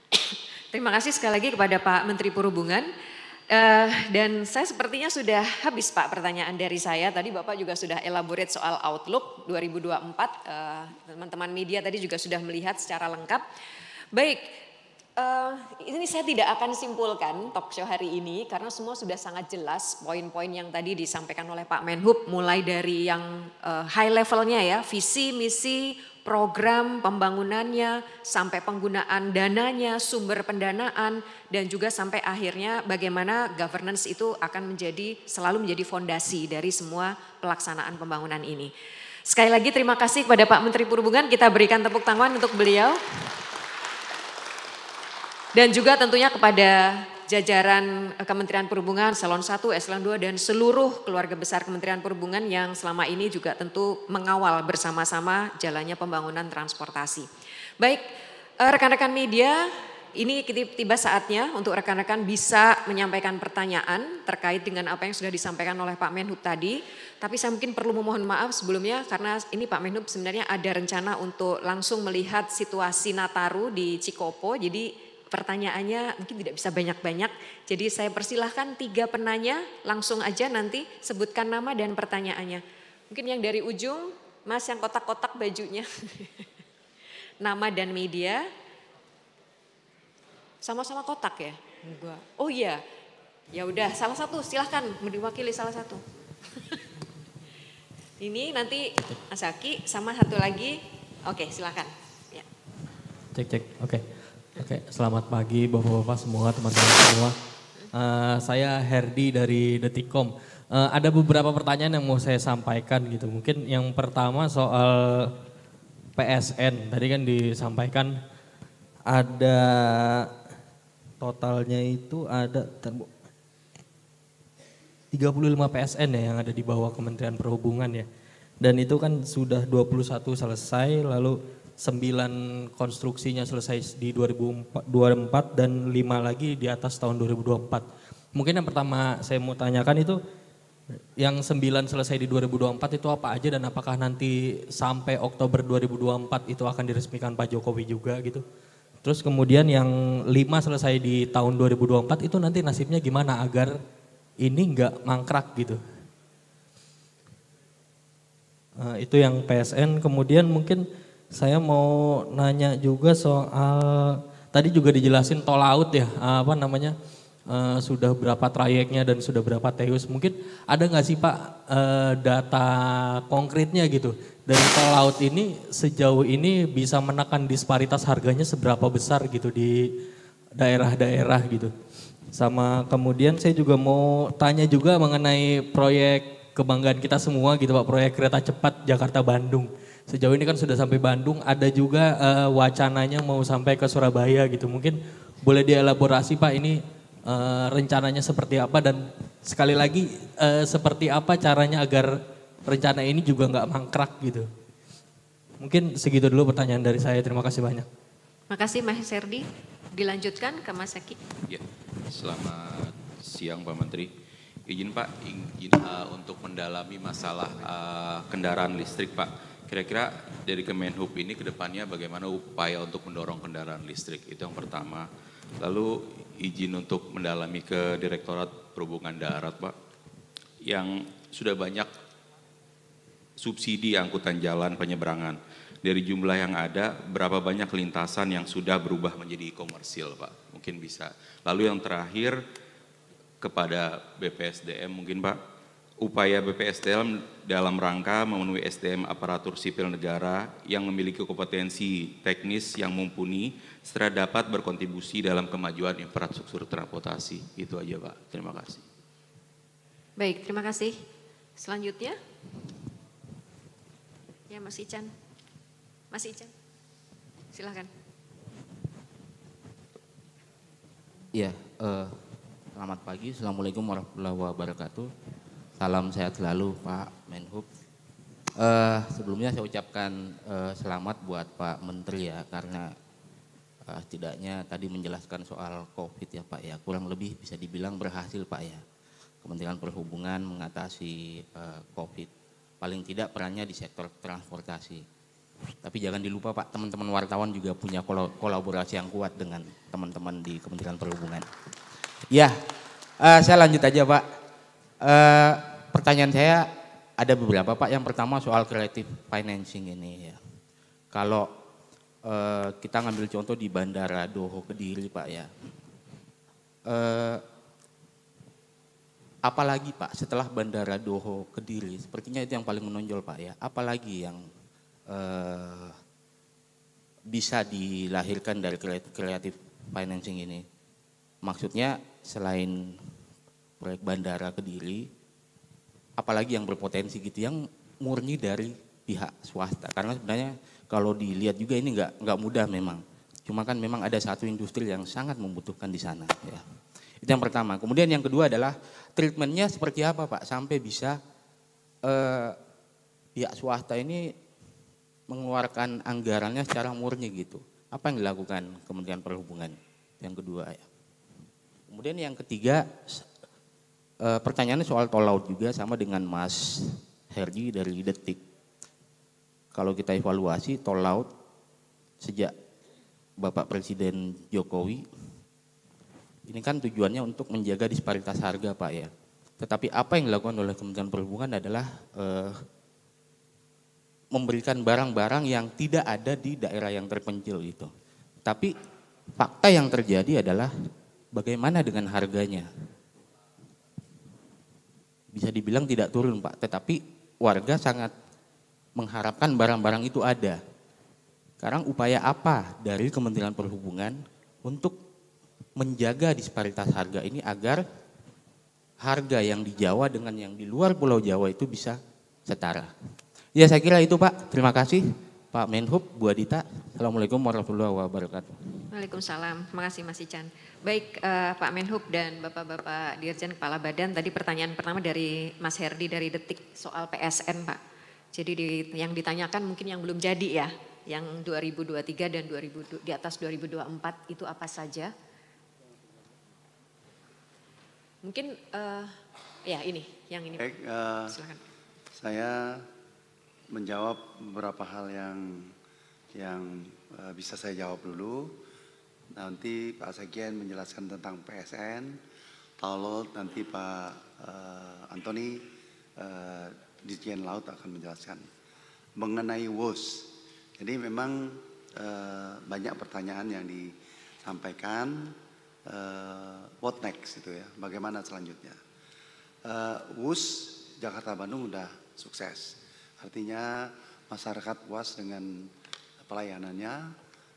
*coughs* terima kasih sekali lagi kepada Pak Menteri Perhubungan. Uh, dan saya sepertinya sudah habis Pak pertanyaan dari saya. Tadi Bapak juga sudah elaborate soal outlook 2024. teman eh, teman-teman media tadi juga sudah melihat secara lengkap. Baik, uh, ini saya tidak akan simpulkan talk show hari ini karena semua sudah sangat jelas poin-poin yang tadi disampaikan oleh Pak Menhub mulai dari yang uh, high levelnya ya, visi, misi, program pembangunannya, sampai penggunaan dananya, sumber pendanaan, dan juga sampai akhirnya bagaimana governance itu akan menjadi selalu menjadi fondasi dari semua pelaksanaan pembangunan ini. Sekali lagi terima kasih kepada Pak Menteri Perhubungan, kita berikan tepuk tangan untuk beliau. Dan juga tentunya kepada jajaran eh, Kementerian Perhubungan, Salon 1, Eselon 2, dan seluruh keluarga besar Kementerian Perhubungan yang selama ini juga tentu mengawal bersama-sama jalannya pembangunan transportasi. Baik, eh, rekan-rekan media, ini tiba saatnya untuk rekan-rekan bisa menyampaikan pertanyaan terkait dengan apa yang sudah disampaikan oleh Pak Menhub tadi. Tapi saya mungkin perlu memohon maaf sebelumnya karena ini Pak Menhub sebenarnya ada rencana untuk langsung melihat situasi Nataru di Cikopo. Jadi pertanyaannya mungkin tidak bisa banyak-banyak. Jadi saya persilahkan tiga penanya langsung aja nanti sebutkan nama dan pertanyaannya. Mungkin yang dari ujung, Mas yang kotak-kotak bajunya. *laughs* nama dan media. Sama-sama kotak ya? Enggak. Oh iya. Ya udah, salah satu silahkan diwakili salah satu. *laughs* Ini nanti Mas Aki sama satu lagi. Oke, silahkan. Ya. Cek cek. Oke. Okay. Oke, selamat pagi Bapak-Bapak semua, teman-teman semua. Uh, saya Herdi dari Detikom. Uh, ada beberapa pertanyaan yang mau saya sampaikan gitu. Mungkin yang pertama soal PSN. Tadi kan disampaikan ada totalnya itu ada terbu 35 PSN ya yang ada di bawah Kementerian Perhubungan ya. Dan itu kan sudah 21 selesai lalu sembilan konstruksinya selesai di 2004, 2004 dan 5 lagi di atas tahun 2024. Mungkin yang pertama saya mau tanyakan itu yang 9 selesai di 2024 itu apa aja dan apakah nanti sampai Oktober 2024 itu akan diresmikan Pak Jokowi juga gitu. Terus kemudian yang 5 selesai di tahun 2024 itu nanti nasibnya gimana agar ini nggak mangkrak gitu. Uh, itu yang PSN kemudian mungkin saya mau nanya juga soal tadi juga dijelasin tol laut ya, apa namanya? Uh, sudah berapa trayeknya dan sudah berapa teus. Mungkin ada nggak sih Pak uh, data konkretnya gitu dari tol laut ini sejauh ini bisa menekan disparitas harganya seberapa besar gitu di daerah-daerah gitu. Sama kemudian saya juga mau tanya juga mengenai proyek kebanggaan kita semua gitu Pak, proyek kereta cepat Jakarta Bandung sejauh ini kan sudah sampai Bandung, ada juga uh, wacananya mau sampai ke Surabaya gitu. Mungkin boleh dielaborasi Pak ini uh, rencananya seperti apa dan sekali lagi uh, seperti apa caranya agar rencana ini juga nggak mangkrak gitu. Mungkin segitu dulu pertanyaan dari saya. Terima kasih banyak. Makasih Mas Serdi. Dilanjutkan ke Mas Eki. Ya, selamat siang Pak Menteri izin Pak ingin uh, untuk mendalami masalah uh, kendaraan listrik Pak Kira-kira dari Kemenhub ini kedepannya bagaimana upaya untuk mendorong kendaraan listrik? Itu yang pertama. Lalu izin untuk mendalami ke Direktorat Perhubungan Darat, Pak. Yang sudah banyak subsidi angkutan jalan penyeberangan. Dari jumlah yang ada, berapa banyak lintasan yang sudah berubah menjadi komersil, Pak? Mungkin bisa. Lalu yang terakhir kepada BPSDM mungkin, Pak upaya BPSDM dalam rangka memenuhi SDM aparatur sipil negara yang memiliki kompetensi teknis yang mumpuni serta dapat berkontribusi dalam kemajuan infrastruktur transportasi. Itu aja Pak. Terima kasih. Baik, terima kasih. Selanjutnya. Ya Mas Ican. Mas Ican. Silahkan. Ya, uh, selamat pagi. Assalamualaikum warahmatullahi wabarakatuh. Salam sehat selalu Pak Menhub. Uh, sebelumnya saya ucapkan uh, selamat buat Pak Menteri ya karena uh, setidaknya tadi menjelaskan soal COVID ya Pak ya kurang lebih bisa dibilang berhasil Pak ya. Kementerian Perhubungan mengatasi uh, COVID paling tidak perannya di sektor transportasi. Tapi jangan dilupa Pak teman-teman wartawan juga punya kolaborasi yang kuat dengan teman-teman di Kementerian Perhubungan. Ya, uh, saya lanjut aja Pak. E, pertanyaan saya ada beberapa Pak. Yang pertama soal creative financing ini ya. Kalau e, kita ngambil contoh di Bandara Doho Kediri Pak ya. E, apalagi Pak setelah Bandara Doho Kediri, sepertinya itu yang paling menonjol Pak ya. Apalagi yang e, bisa dilahirkan dari kreatif financing ini? Maksudnya selain proyek bandara Kediri, apalagi yang berpotensi gitu, yang murni dari pihak swasta. Karena sebenarnya kalau dilihat juga ini nggak nggak mudah memang. Cuma kan memang ada satu industri yang sangat membutuhkan di sana. Ya. Itu yang pertama. Kemudian yang kedua adalah treatmentnya seperti apa Pak sampai bisa eh, pihak swasta ini mengeluarkan anggarannya secara murni gitu. Apa yang dilakukan Kementerian Perhubungan? Yang kedua ya. Kemudian yang ketiga e, pertanyaannya soal tol laut juga sama dengan Mas Herji dari Detik. Kalau kita evaluasi tol laut sejak Bapak Presiden Jokowi, ini kan tujuannya untuk menjaga disparitas harga Pak ya. Tetapi apa yang dilakukan oleh Kementerian Perhubungan adalah e, memberikan barang-barang yang tidak ada di daerah yang terpencil itu. Tapi fakta yang terjadi adalah bagaimana dengan harganya bisa dibilang tidak turun Pak, tetapi warga sangat mengharapkan barang-barang itu ada. Sekarang upaya apa dari Kementerian Perhubungan untuk menjaga disparitas harga ini agar harga yang di Jawa dengan yang di luar Pulau Jawa itu bisa setara. Ya saya kira itu Pak, terima kasih Pak Menhub, Bu Adita. Assalamualaikum warahmatullahi wabarakatuh. Waalaikumsalam, terima kasih Mas Ican. Baik uh, Pak Menhub dan Bapak-Bapak Dirjen Kepala Badan, tadi pertanyaan pertama dari Mas Herdi dari Detik soal PSN Pak. Jadi di, yang ditanyakan mungkin yang belum jadi ya, yang 2023 dan 2000, di atas 2024 itu apa saja? Mungkin uh, ya ini, yang ini. Baik, uh, Silakan. Saya menjawab beberapa hal yang yang bisa saya jawab dulu nanti Pak Sekjen menjelaskan tentang PSN, Laut nanti Pak uh, Antoni uh, Dirjen Laut akan menjelaskan mengenai Wus. Jadi memang uh, banyak pertanyaan yang disampaikan. Uh, what next itu ya? Bagaimana selanjutnya? Uh, WUS Jakarta Bandung udah sukses. Artinya masyarakat puas dengan pelayanannya,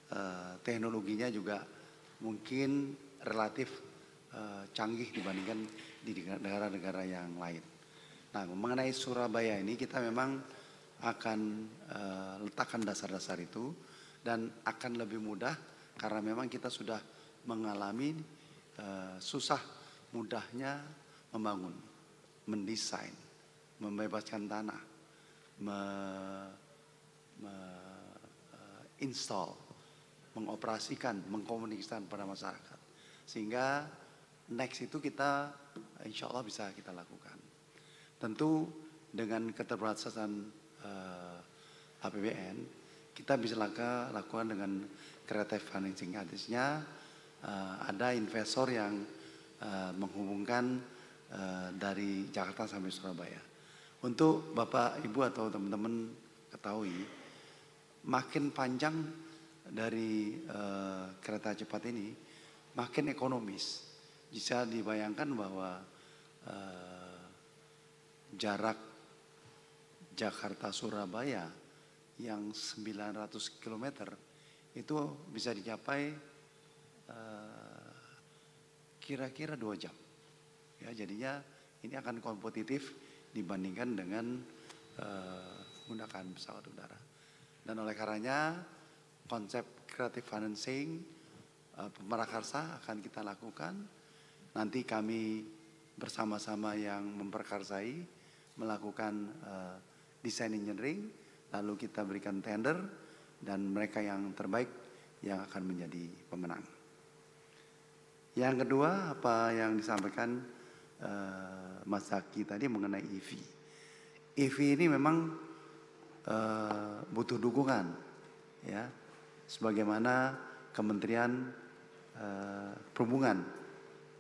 Eh, teknologinya juga mungkin relatif eh, canggih dibandingkan di negara-negara yang lain. Nah, mengenai Surabaya ini kita memang akan eh, letakkan dasar-dasar itu dan akan lebih mudah karena memang kita sudah mengalami susah mudahnya membangun, mendesain, membebaskan tanah, menginstall. me, mengoperasikan, mengkomunikasikan pada masyarakat. Sehingga next itu kita insya Allah bisa kita lakukan. Tentu dengan keterbatasan uh, eh, APBN, kita bisa laka, lakukan dengan creative financing. Artinya uh, ada investor yang uh, menghubungkan uh, dari Jakarta sampai Surabaya. Untuk Bapak, Ibu atau teman-teman ketahui, makin panjang dari uh, kereta cepat ini makin ekonomis. Bisa dibayangkan bahwa uh, jarak Jakarta-Surabaya yang 900 km itu bisa dicapai eh, kira-kira uh, dua jam. Ya, jadinya ini akan kompetitif dibandingkan dengan uh, menggunakan pesawat udara. Dan oleh karenanya konsep creative financing uh, pemerakarsa akan kita lakukan. Nanti kami bersama-sama yang memperkarsai melakukan uh, desain engineering, lalu kita berikan tender dan mereka yang terbaik yang akan menjadi pemenang. Yang kedua apa yang disampaikan uh, Mas Zaki tadi mengenai EV. EV ini memang uh, butuh dukungan, ya sebagaimana Kementerian eh, Perhubungan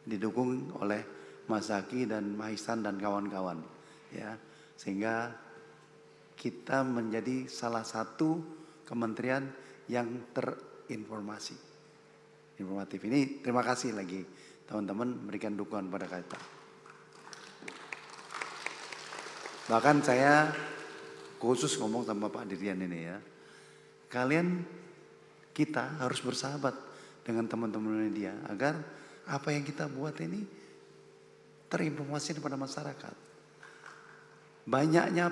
didukung oleh Mas Zaki dan Mahisan dan kawan-kawan ya sehingga kita menjadi salah satu kementerian yang terinformasi informatif ini terima kasih lagi teman-teman memberikan dukungan pada kita bahkan saya khusus ngomong sama Pak Dirian ini ya kalian kita harus bersahabat dengan teman-teman media agar apa yang kita buat ini terinformasi kepada masyarakat. Banyaknya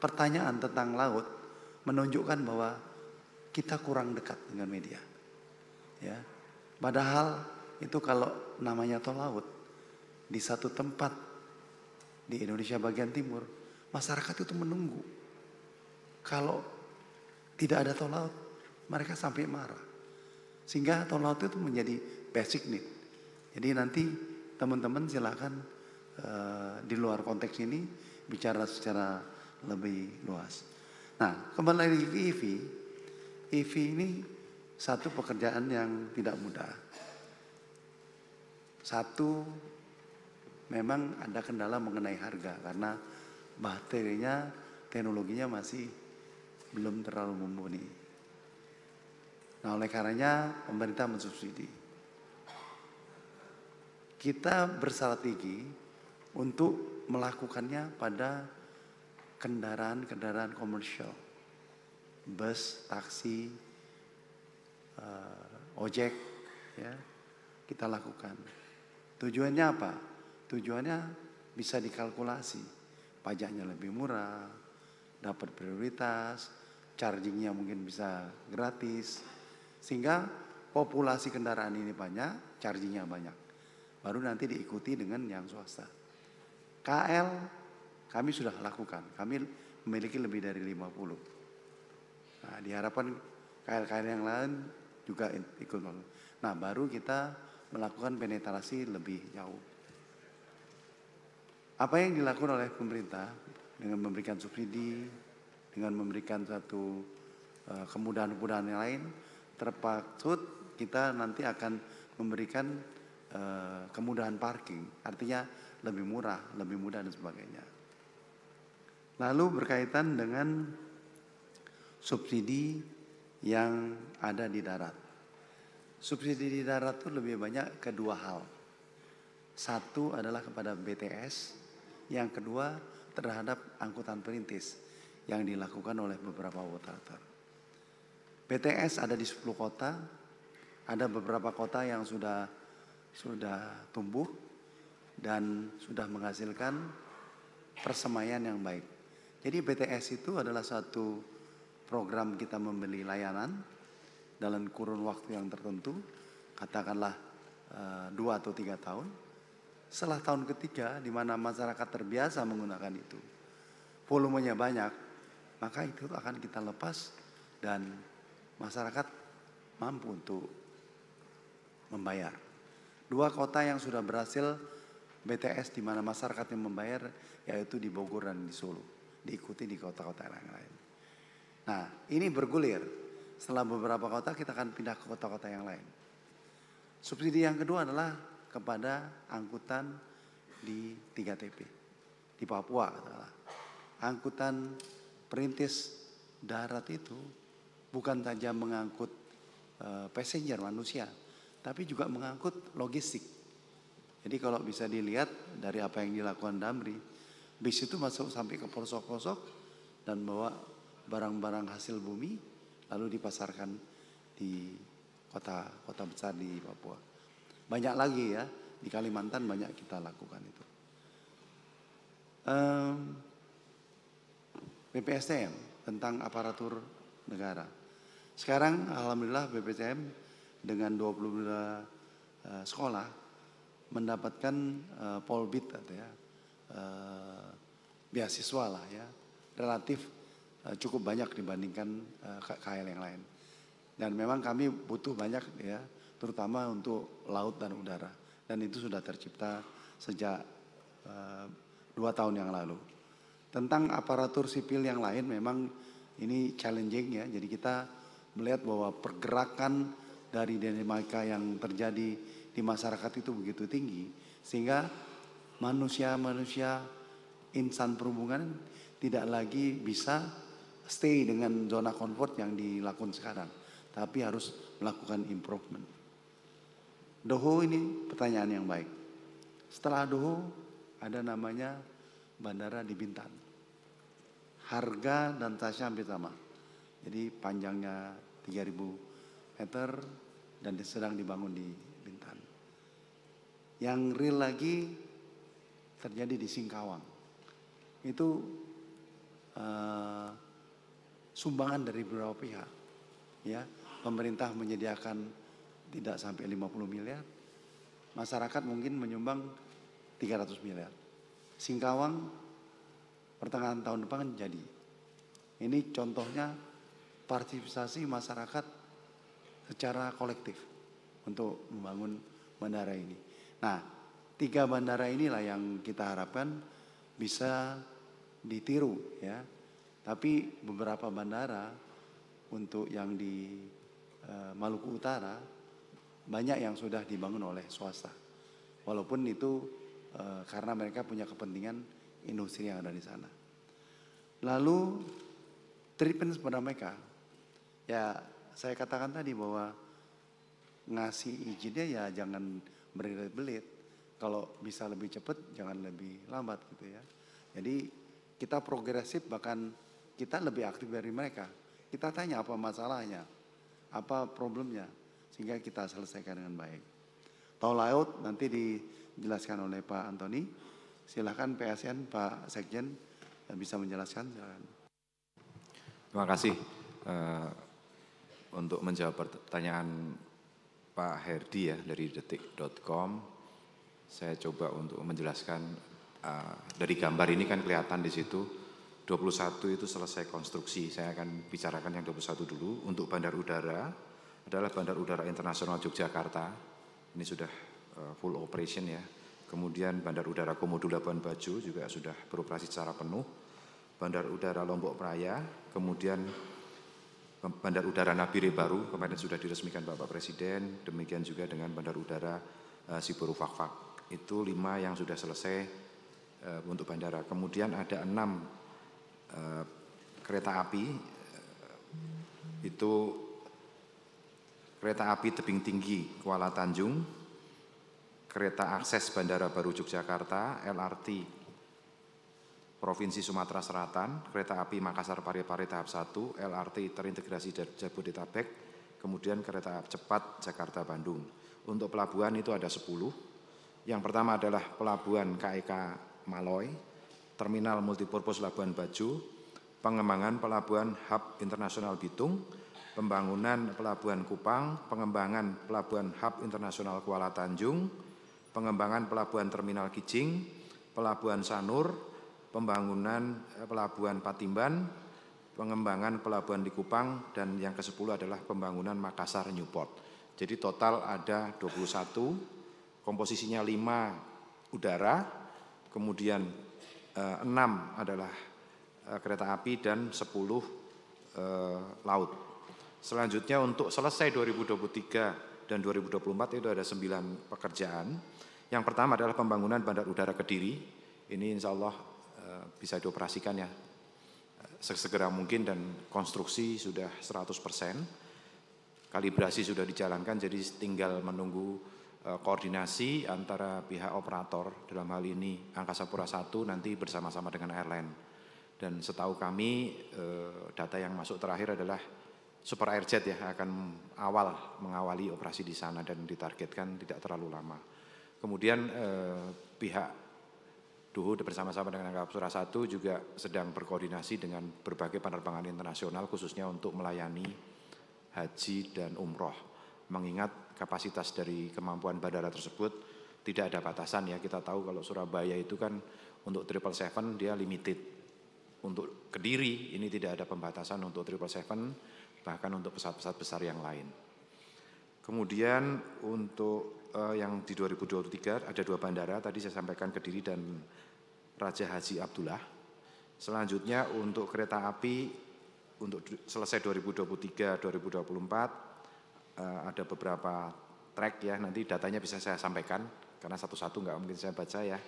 pertanyaan tentang laut menunjukkan bahwa kita kurang dekat dengan media. Ya. Padahal itu kalau namanya tol laut di satu tempat di Indonesia bagian timur, masyarakat itu menunggu. Kalau tidak ada tol laut, mereka sampai marah. Sehingga tahun lalu itu menjadi basic need. Jadi nanti teman-teman silakan uh, di luar konteks ini bicara secara lebih luas. Nah, kembali lagi ke EV. EV ini satu pekerjaan yang tidak mudah. Satu memang ada kendala mengenai harga karena baterainya teknologinya masih belum terlalu mumpuni. Nah oleh karenanya pemerintah mensubsidi. Kita bersalat tinggi untuk melakukannya pada kendaraan-kendaraan komersial. Bus, taksi, uh, ojek, ya kita lakukan. Tujuannya apa? Tujuannya bisa dikalkulasi. Pajaknya lebih murah, dapat prioritas, chargingnya mungkin bisa gratis, sehingga populasi kendaraan ini banyak, chargingnya banyak. Baru nanti diikuti dengan yang swasta. KL kami sudah lakukan. Kami memiliki lebih dari 50. Nah, diharapkan KL-KL yang lain juga ikut. Nah, baru kita melakukan penetrasi lebih jauh. Apa yang dilakukan oleh pemerintah dengan memberikan subsidi, dengan memberikan satu eh, kemudahan-kemudahan yang lain, terpaksut kita nanti akan memberikan e, kemudahan parking, artinya lebih murah, lebih mudah dan sebagainya. Lalu berkaitan dengan subsidi yang ada di darat. Subsidi di darat itu lebih banyak kedua hal. Satu adalah kepada BTS, yang kedua terhadap angkutan perintis yang dilakukan oleh beberapa operator. BTS ada di 10 kota, ada beberapa kota yang sudah sudah tumbuh dan sudah menghasilkan persemaian yang baik. Jadi BTS itu adalah satu program kita membeli layanan dalam kurun waktu yang tertentu, katakanlah e, dua atau tiga tahun. Setelah tahun ketiga, di mana masyarakat terbiasa menggunakan itu, volumenya banyak, maka itu akan kita lepas dan masyarakat mampu untuk membayar. Dua kota yang sudah berhasil BTS di mana masyarakat yang membayar yaitu di Bogor dan di Solo. Diikuti di kota-kota yang lain. Nah ini bergulir. Setelah beberapa kota kita akan pindah ke kota-kota yang lain. Subsidi yang kedua adalah kepada angkutan di 3TP. Di Papua katalah. Angkutan perintis darat itu bukan saja mengangkut uh, passenger manusia, tapi juga mengangkut logistik. Jadi kalau bisa dilihat dari apa yang dilakukan Damri, bis itu masuk sampai ke pelosok-pelosok dan bawa barang-barang hasil bumi lalu dipasarkan di kota-kota besar di Papua. Banyak lagi ya di Kalimantan banyak kita lakukan itu. Um, tentang aparatur negara. Sekarang alhamdulillah BPTM dengan 22 uh, eh, sekolah mendapatkan uh, polbit atau ya uh, beasiswa lah ya relatif uh, cukup banyak dibandingkan uh, KL yang lain. Dan memang kami butuh banyak ya terutama untuk laut dan udara dan itu sudah tercipta sejak uh, dua tahun yang lalu. Tentang aparatur sipil yang lain memang ini challenging ya, jadi kita melihat bahwa pergerakan dari dinamika yang terjadi di masyarakat itu begitu tinggi sehingga manusia-manusia insan perhubungan tidak lagi bisa stay dengan zona comfort yang dilakukan sekarang tapi harus melakukan improvement. Doho ini pertanyaan yang baik. Setelah Doho ada namanya bandara di Bintan. Harga dan tasnya hampir sama. Jadi panjangnya 3.000 meter dan sedang dibangun di Bintan. Yang real lagi terjadi di Singkawang. Itu uh, sumbangan dari beberapa pihak. Ya, pemerintah menyediakan tidak sampai 50 miliar, masyarakat mungkin menyumbang 300 miliar. Singkawang pertengahan tahun depan jadi. Ini contohnya partisipasi masyarakat secara kolektif untuk membangun bandara ini. Nah, tiga bandara inilah yang kita harapkan bisa ditiru ya. Tapi beberapa bandara untuk yang di e, Maluku Utara banyak yang sudah dibangun oleh swasta. Walaupun itu e, karena mereka punya kepentingan industri yang ada di sana. Lalu treatment sebenarnya mereka Ya saya katakan tadi bahwa ngasih izinnya ya jangan berbelit-belit. Kalau bisa lebih cepat jangan lebih lambat gitu ya. Jadi kita progresif bahkan kita lebih aktif dari mereka. Kita tanya apa masalahnya, apa problemnya, sehingga kita selesaikan dengan baik. Tol laut nanti dijelaskan oleh Pak Antoni. Silahkan PSN Pak Sekjen bisa menjelaskan. Silahkan. Terima kasih. Uh untuk menjawab pertanyaan Pak Herdi ya dari detik.com. Saya coba untuk menjelaskan uh, dari gambar ini kan kelihatan di situ 21 itu selesai konstruksi. Saya akan bicarakan yang 21 dulu untuk bandar udara adalah Bandar Udara Internasional Yogyakarta. Ini sudah uh, full operation ya. Kemudian Bandar Udara Komodo Labuan Bajo juga sudah beroperasi secara penuh. Bandar Udara Lombok Praya, kemudian Bandar Udara Nabire baru kemarin sudah diresmikan Bapak Presiden, demikian juga dengan Bandar Udara uh, eh, Siburu Fakfak. Itu lima yang sudah selesai uh, untuk bandara. Kemudian ada enam uh, kereta api, uh, itu kereta api tebing tinggi Kuala Tanjung, kereta akses Bandara Baru Yogyakarta, LRT Provinsi Sumatera Selatan, kereta api Makassar Parepare tahap 1, LRT terintegrasi Jabodetabek, kemudian kereta cepat Jakarta Bandung. Untuk pelabuhan itu ada 10. Yang pertama adalah pelabuhan KEK e Maloi, Terminal Multipurpose Labuan Baju, pengembangan pelabuhan Hub Internasional Bitung, pembangunan pelabuhan Kupang, pengembangan pelabuhan Hub Internasional Kuala Tanjung, pengembangan pelabuhan Terminal Kijing, pelabuhan Sanur, pembangunan eh, pelabuhan Patimban, pengembangan pelabuhan di Kupang, dan yang ke-10 adalah pembangunan Makassar Newport. Jadi total ada 21, komposisinya 5 udara, kemudian 6 eh, adalah eh, kereta api, dan 10 laut. Selanjutnya untuk selesai 2023 dan 2024 itu ada 9 pekerjaan. Yang pertama adalah pembangunan Bandar Udara Kediri. Ini insya Allah bisa dioperasikan ya sesegera mungkin dan konstruksi sudah 100%. Kalibrasi sudah dijalankan jadi tinggal menunggu e, koordinasi antara pihak operator dalam hal ini Angkasa Pura 1 nanti bersama-sama dengan airline. Dan setahu kami e, data yang masuk terakhir adalah Super Airjet ya akan awal mengawali operasi di sana dan ditargetkan tidak terlalu lama. Kemudian eh, pihak Duhu bersama-sama dengan Angkasa Surah Satu juga sedang berkoordinasi dengan berbagai penerbangan internasional khususnya untuk melayani haji dan umroh. Mengingat kapasitas dari kemampuan bandara tersebut tidak ada batasan ya. Kita tahu kalau Surabaya itu kan untuk triple seven dia limited. Untuk Kediri ini tidak ada pembatasan untuk triple seven bahkan untuk pesawat-pesawat besar yang lain. Kemudian untuk uh, yang di 2023 ada dua bandara tadi saya sampaikan Kediri dan Raja Haji Abdullah. Selanjutnya untuk kereta api untuk selesai 2023 2024 uh, ada beberapa track ya nanti datanya bisa saya sampaikan karena satu-satu nggak mungkin saya baca ya.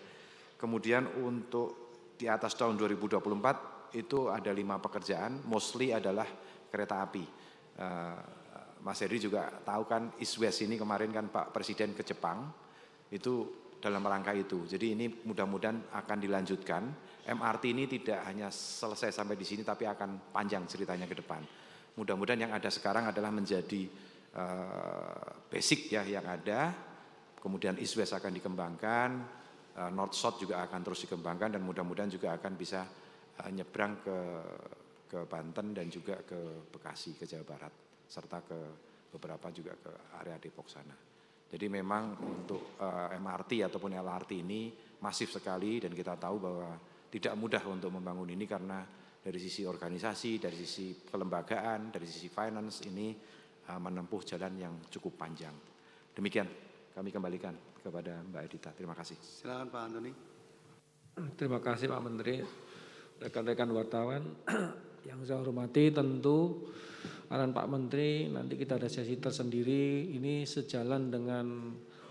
Kemudian untuk di atas tahun 2024 itu ada lima pekerjaan, mostly adalah kereta api. Uh, Mas Heri juga tahu kan West ini kemarin kan Pak Presiden ke Jepang itu dalam rangka itu. Jadi ini mudah-mudahan akan dilanjutkan. MRT ini tidak hanya selesai sampai di sini tapi akan panjang ceritanya ke depan. Mudah-mudahan yang ada sekarang adalah menjadi uh, basic ya yang ada. Kemudian West akan dikembangkan, uh, North South juga akan terus dikembangkan dan mudah-mudahan juga akan bisa uh, nyebrang ke ke Banten dan juga ke Bekasi ke Jawa Barat serta ke beberapa juga ke area Depok sana. Jadi memang untuk uh, eh, MRT ataupun LRT ini masif sekali dan kita tahu bahwa tidak mudah untuk membangun ini karena dari sisi organisasi, dari sisi kelembagaan, dari sisi finance ini uh, menempuh jalan yang cukup panjang. Demikian kami kembalikan kepada Mbak Edita. Terima kasih. Silakan Pak Antoni. Terima kasih Pak Menteri, rekan-rekan wartawan *clears throat* yang saya hormati tentu arahan Pak Menteri nanti kita ada sesi tersendiri ini sejalan dengan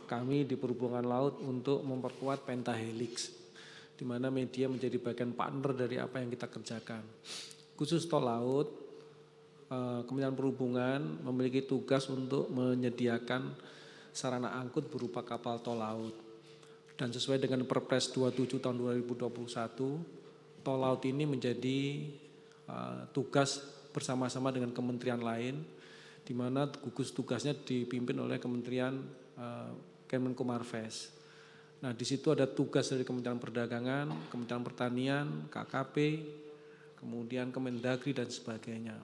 kami di perhubungan laut untuk memperkuat pentahelix di mana media menjadi bagian partner dari apa yang kita kerjakan. Khusus tol laut, eh, Kementerian Perhubungan memiliki tugas untuk menyediakan sarana angkut berupa kapal tol laut. Dan sesuai dengan Perpres 27 tahun 2021, tol laut ini menjadi eh, tugas bersama-sama dengan kementerian lain, di mana gugus tugasnya dipimpin oleh Kementerian eh, Kemenko Marves. Nah, di situ ada tugas dari Kementerian Perdagangan, Kementerian Pertanian, KKP, kemudian Kemendagri dan sebagainya.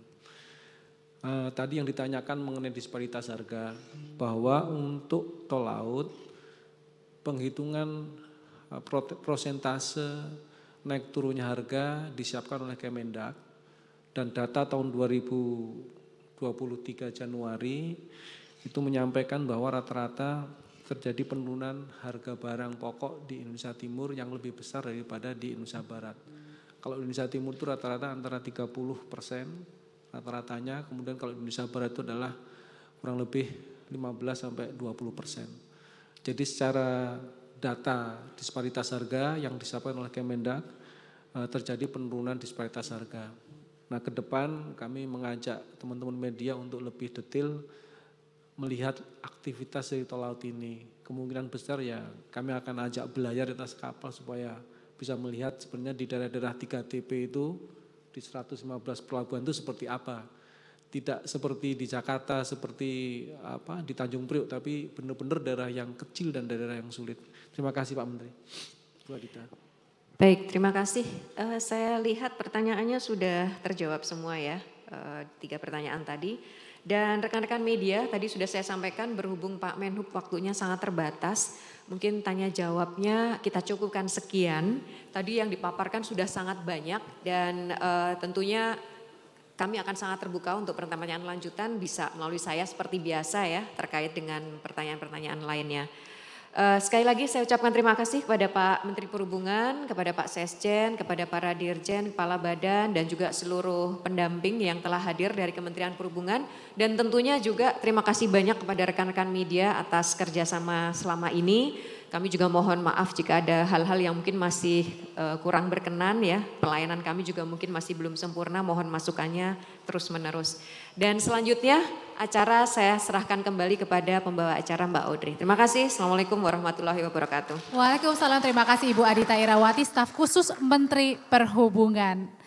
Uh, tadi yang ditanyakan mengenai disparitas harga, bahwa untuk tol laut penghitungan uh, prosentase naik turunnya harga disiapkan oleh Kemendag dan data tahun 2023 Januari itu menyampaikan bahwa rata-rata terjadi penurunan harga barang pokok di Indonesia Timur yang lebih besar daripada di Indonesia Barat. Kalau Indonesia Timur itu rata-rata antara 30 persen rata-ratanya, kemudian kalau Indonesia Barat itu adalah kurang lebih 15 sampai 20 persen. Jadi secara data disparitas harga yang disampaikan oleh Kemendak eh, terjadi penurunan disparitas harga. Nah ke depan kami mengajak teman-teman media untuk lebih detail melihat aktivitas dari tol laut ini. Kemungkinan besar ya kami akan ajak belajar di atas kapal supaya bisa melihat sebenarnya di daerah-daerah 3TP itu di 115 pelabuhan itu seperti apa. Tidak seperti di Jakarta, seperti apa di Tanjung Priok, tapi benar-benar daerah yang kecil dan daerah yang sulit. Terima kasih Pak Menteri. Bu Adita. Baik, terima kasih. Uh, saya lihat pertanyaannya sudah terjawab semua ya, uh, tiga pertanyaan tadi. Dan rekan-rekan media tadi sudah saya sampaikan berhubung Pak Menhub waktunya sangat terbatas. Mungkin tanya jawabnya kita cukupkan sekian. Tadi yang dipaparkan sudah sangat banyak dan uh, tentunya kami akan sangat terbuka untuk pertanyaan lanjutan bisa melalui saya seperti biasa ya terkait dengan pertanyaan-pertanyaan lainnya. Uh, sekali lagi saya ucapkan terima kasih kepada Pak Menteri Perhubungan, kepada Pak Sesjen, kepada para Dirjen, Kepala Badan, dan juga seluruh pendamping yang telah hadir dari Kementerian Perhubungan. Dan tentunya juga terima kasih banyak kepada rekan-rekan media atas kerjasama selama ini. Kami juga mohon maaf jika ada hal-hal yang mungkin masih uh, kurang berkenan ya. Pelayanan kami juga mungkin masih belum sempurna, mohon masukannya terus-menerus. Dan selanjutnya acara saya serahkan kembali kepada pembawa acara Mbak Audrey. Terima kasih. Assalamualaikum warahmatullahi wabarakatuh. Waalaikumsalam. Terima kasih Ibu Adita Irawati, staf khusus Menteri Perhubungan.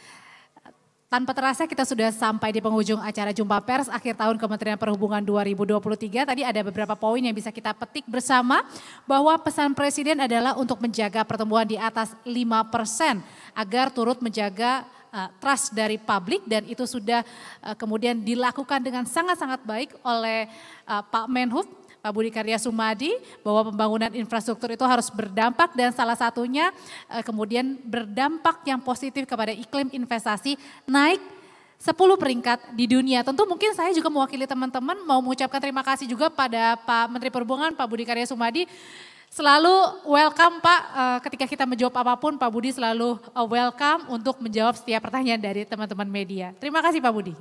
Tanpa terasa kita sudah sampai di penghujung acara jumpa pers akhir tahun Kementerian Perhubungan 2023. Tadi ada beberapa poin yang bisa kita petik bersama bahwa pesan Presiden adalah untuk menjaga pertumbuhan di atas 5 persen agar turut menjaga uh, trust dari publik dan itu sudah uh, kemudian dilakukan dengan sangat-sangat baik oleh uh, Pak Menhub Pak Budi Karya Sumadi bahwa pembangunan infrastruktur itu harus berdampak dan salah satunya eh, kemudian berdampak yang positif kepada iklim investasi naik 10 peringkat di dunia. Tentu mungkin saya juga mewakili teman-teman mau mengucapkan terima kasih juga pada Pak Menteri Perhubungan Pak Budi Karya Sumadi Selalu welcome Pak, eh, ketika kita menjawab apapun Pak Budi selalu eh, welcome untuk menjawab setiap pertanyaan dari teman-teman media. Terima kasih Pak Budi.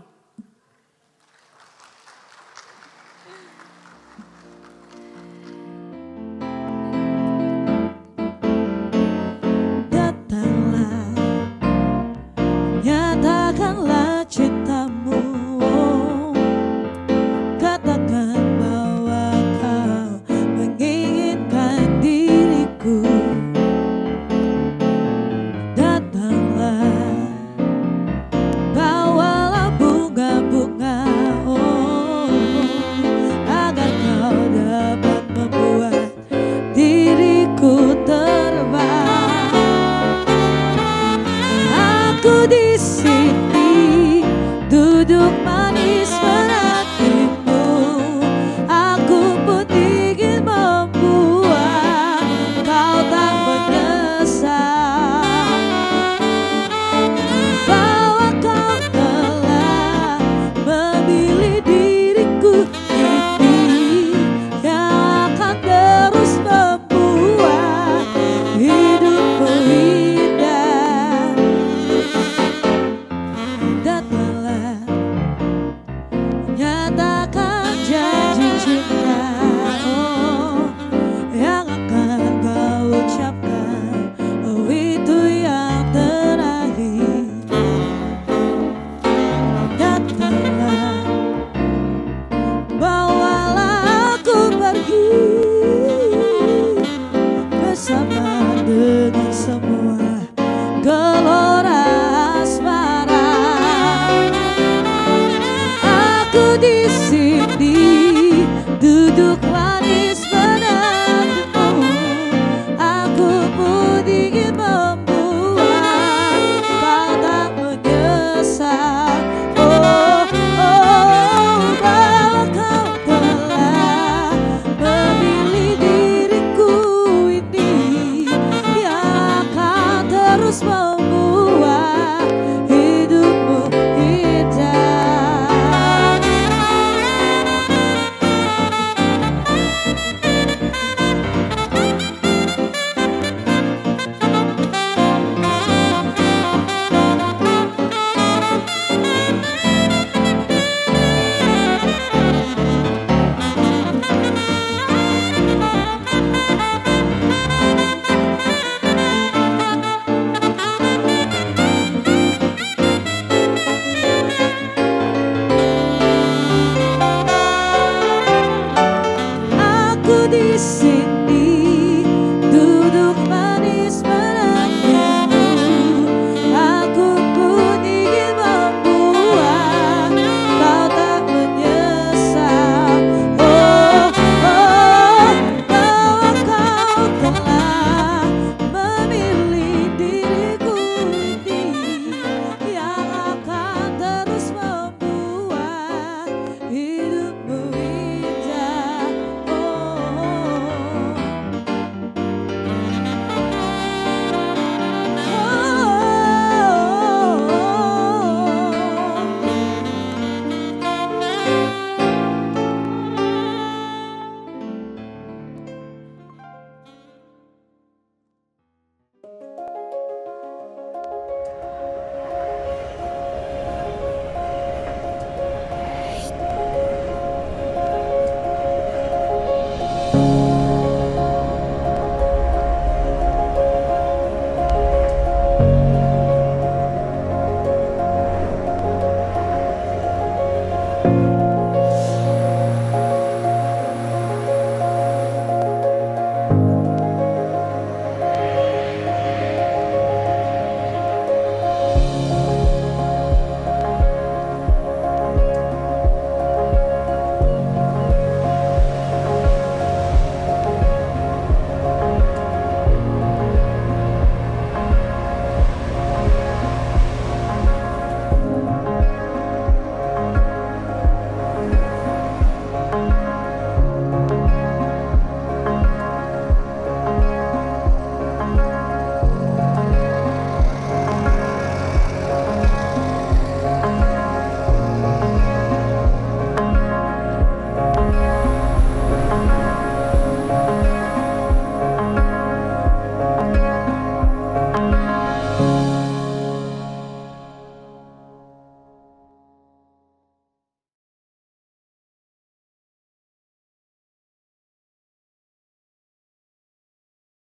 si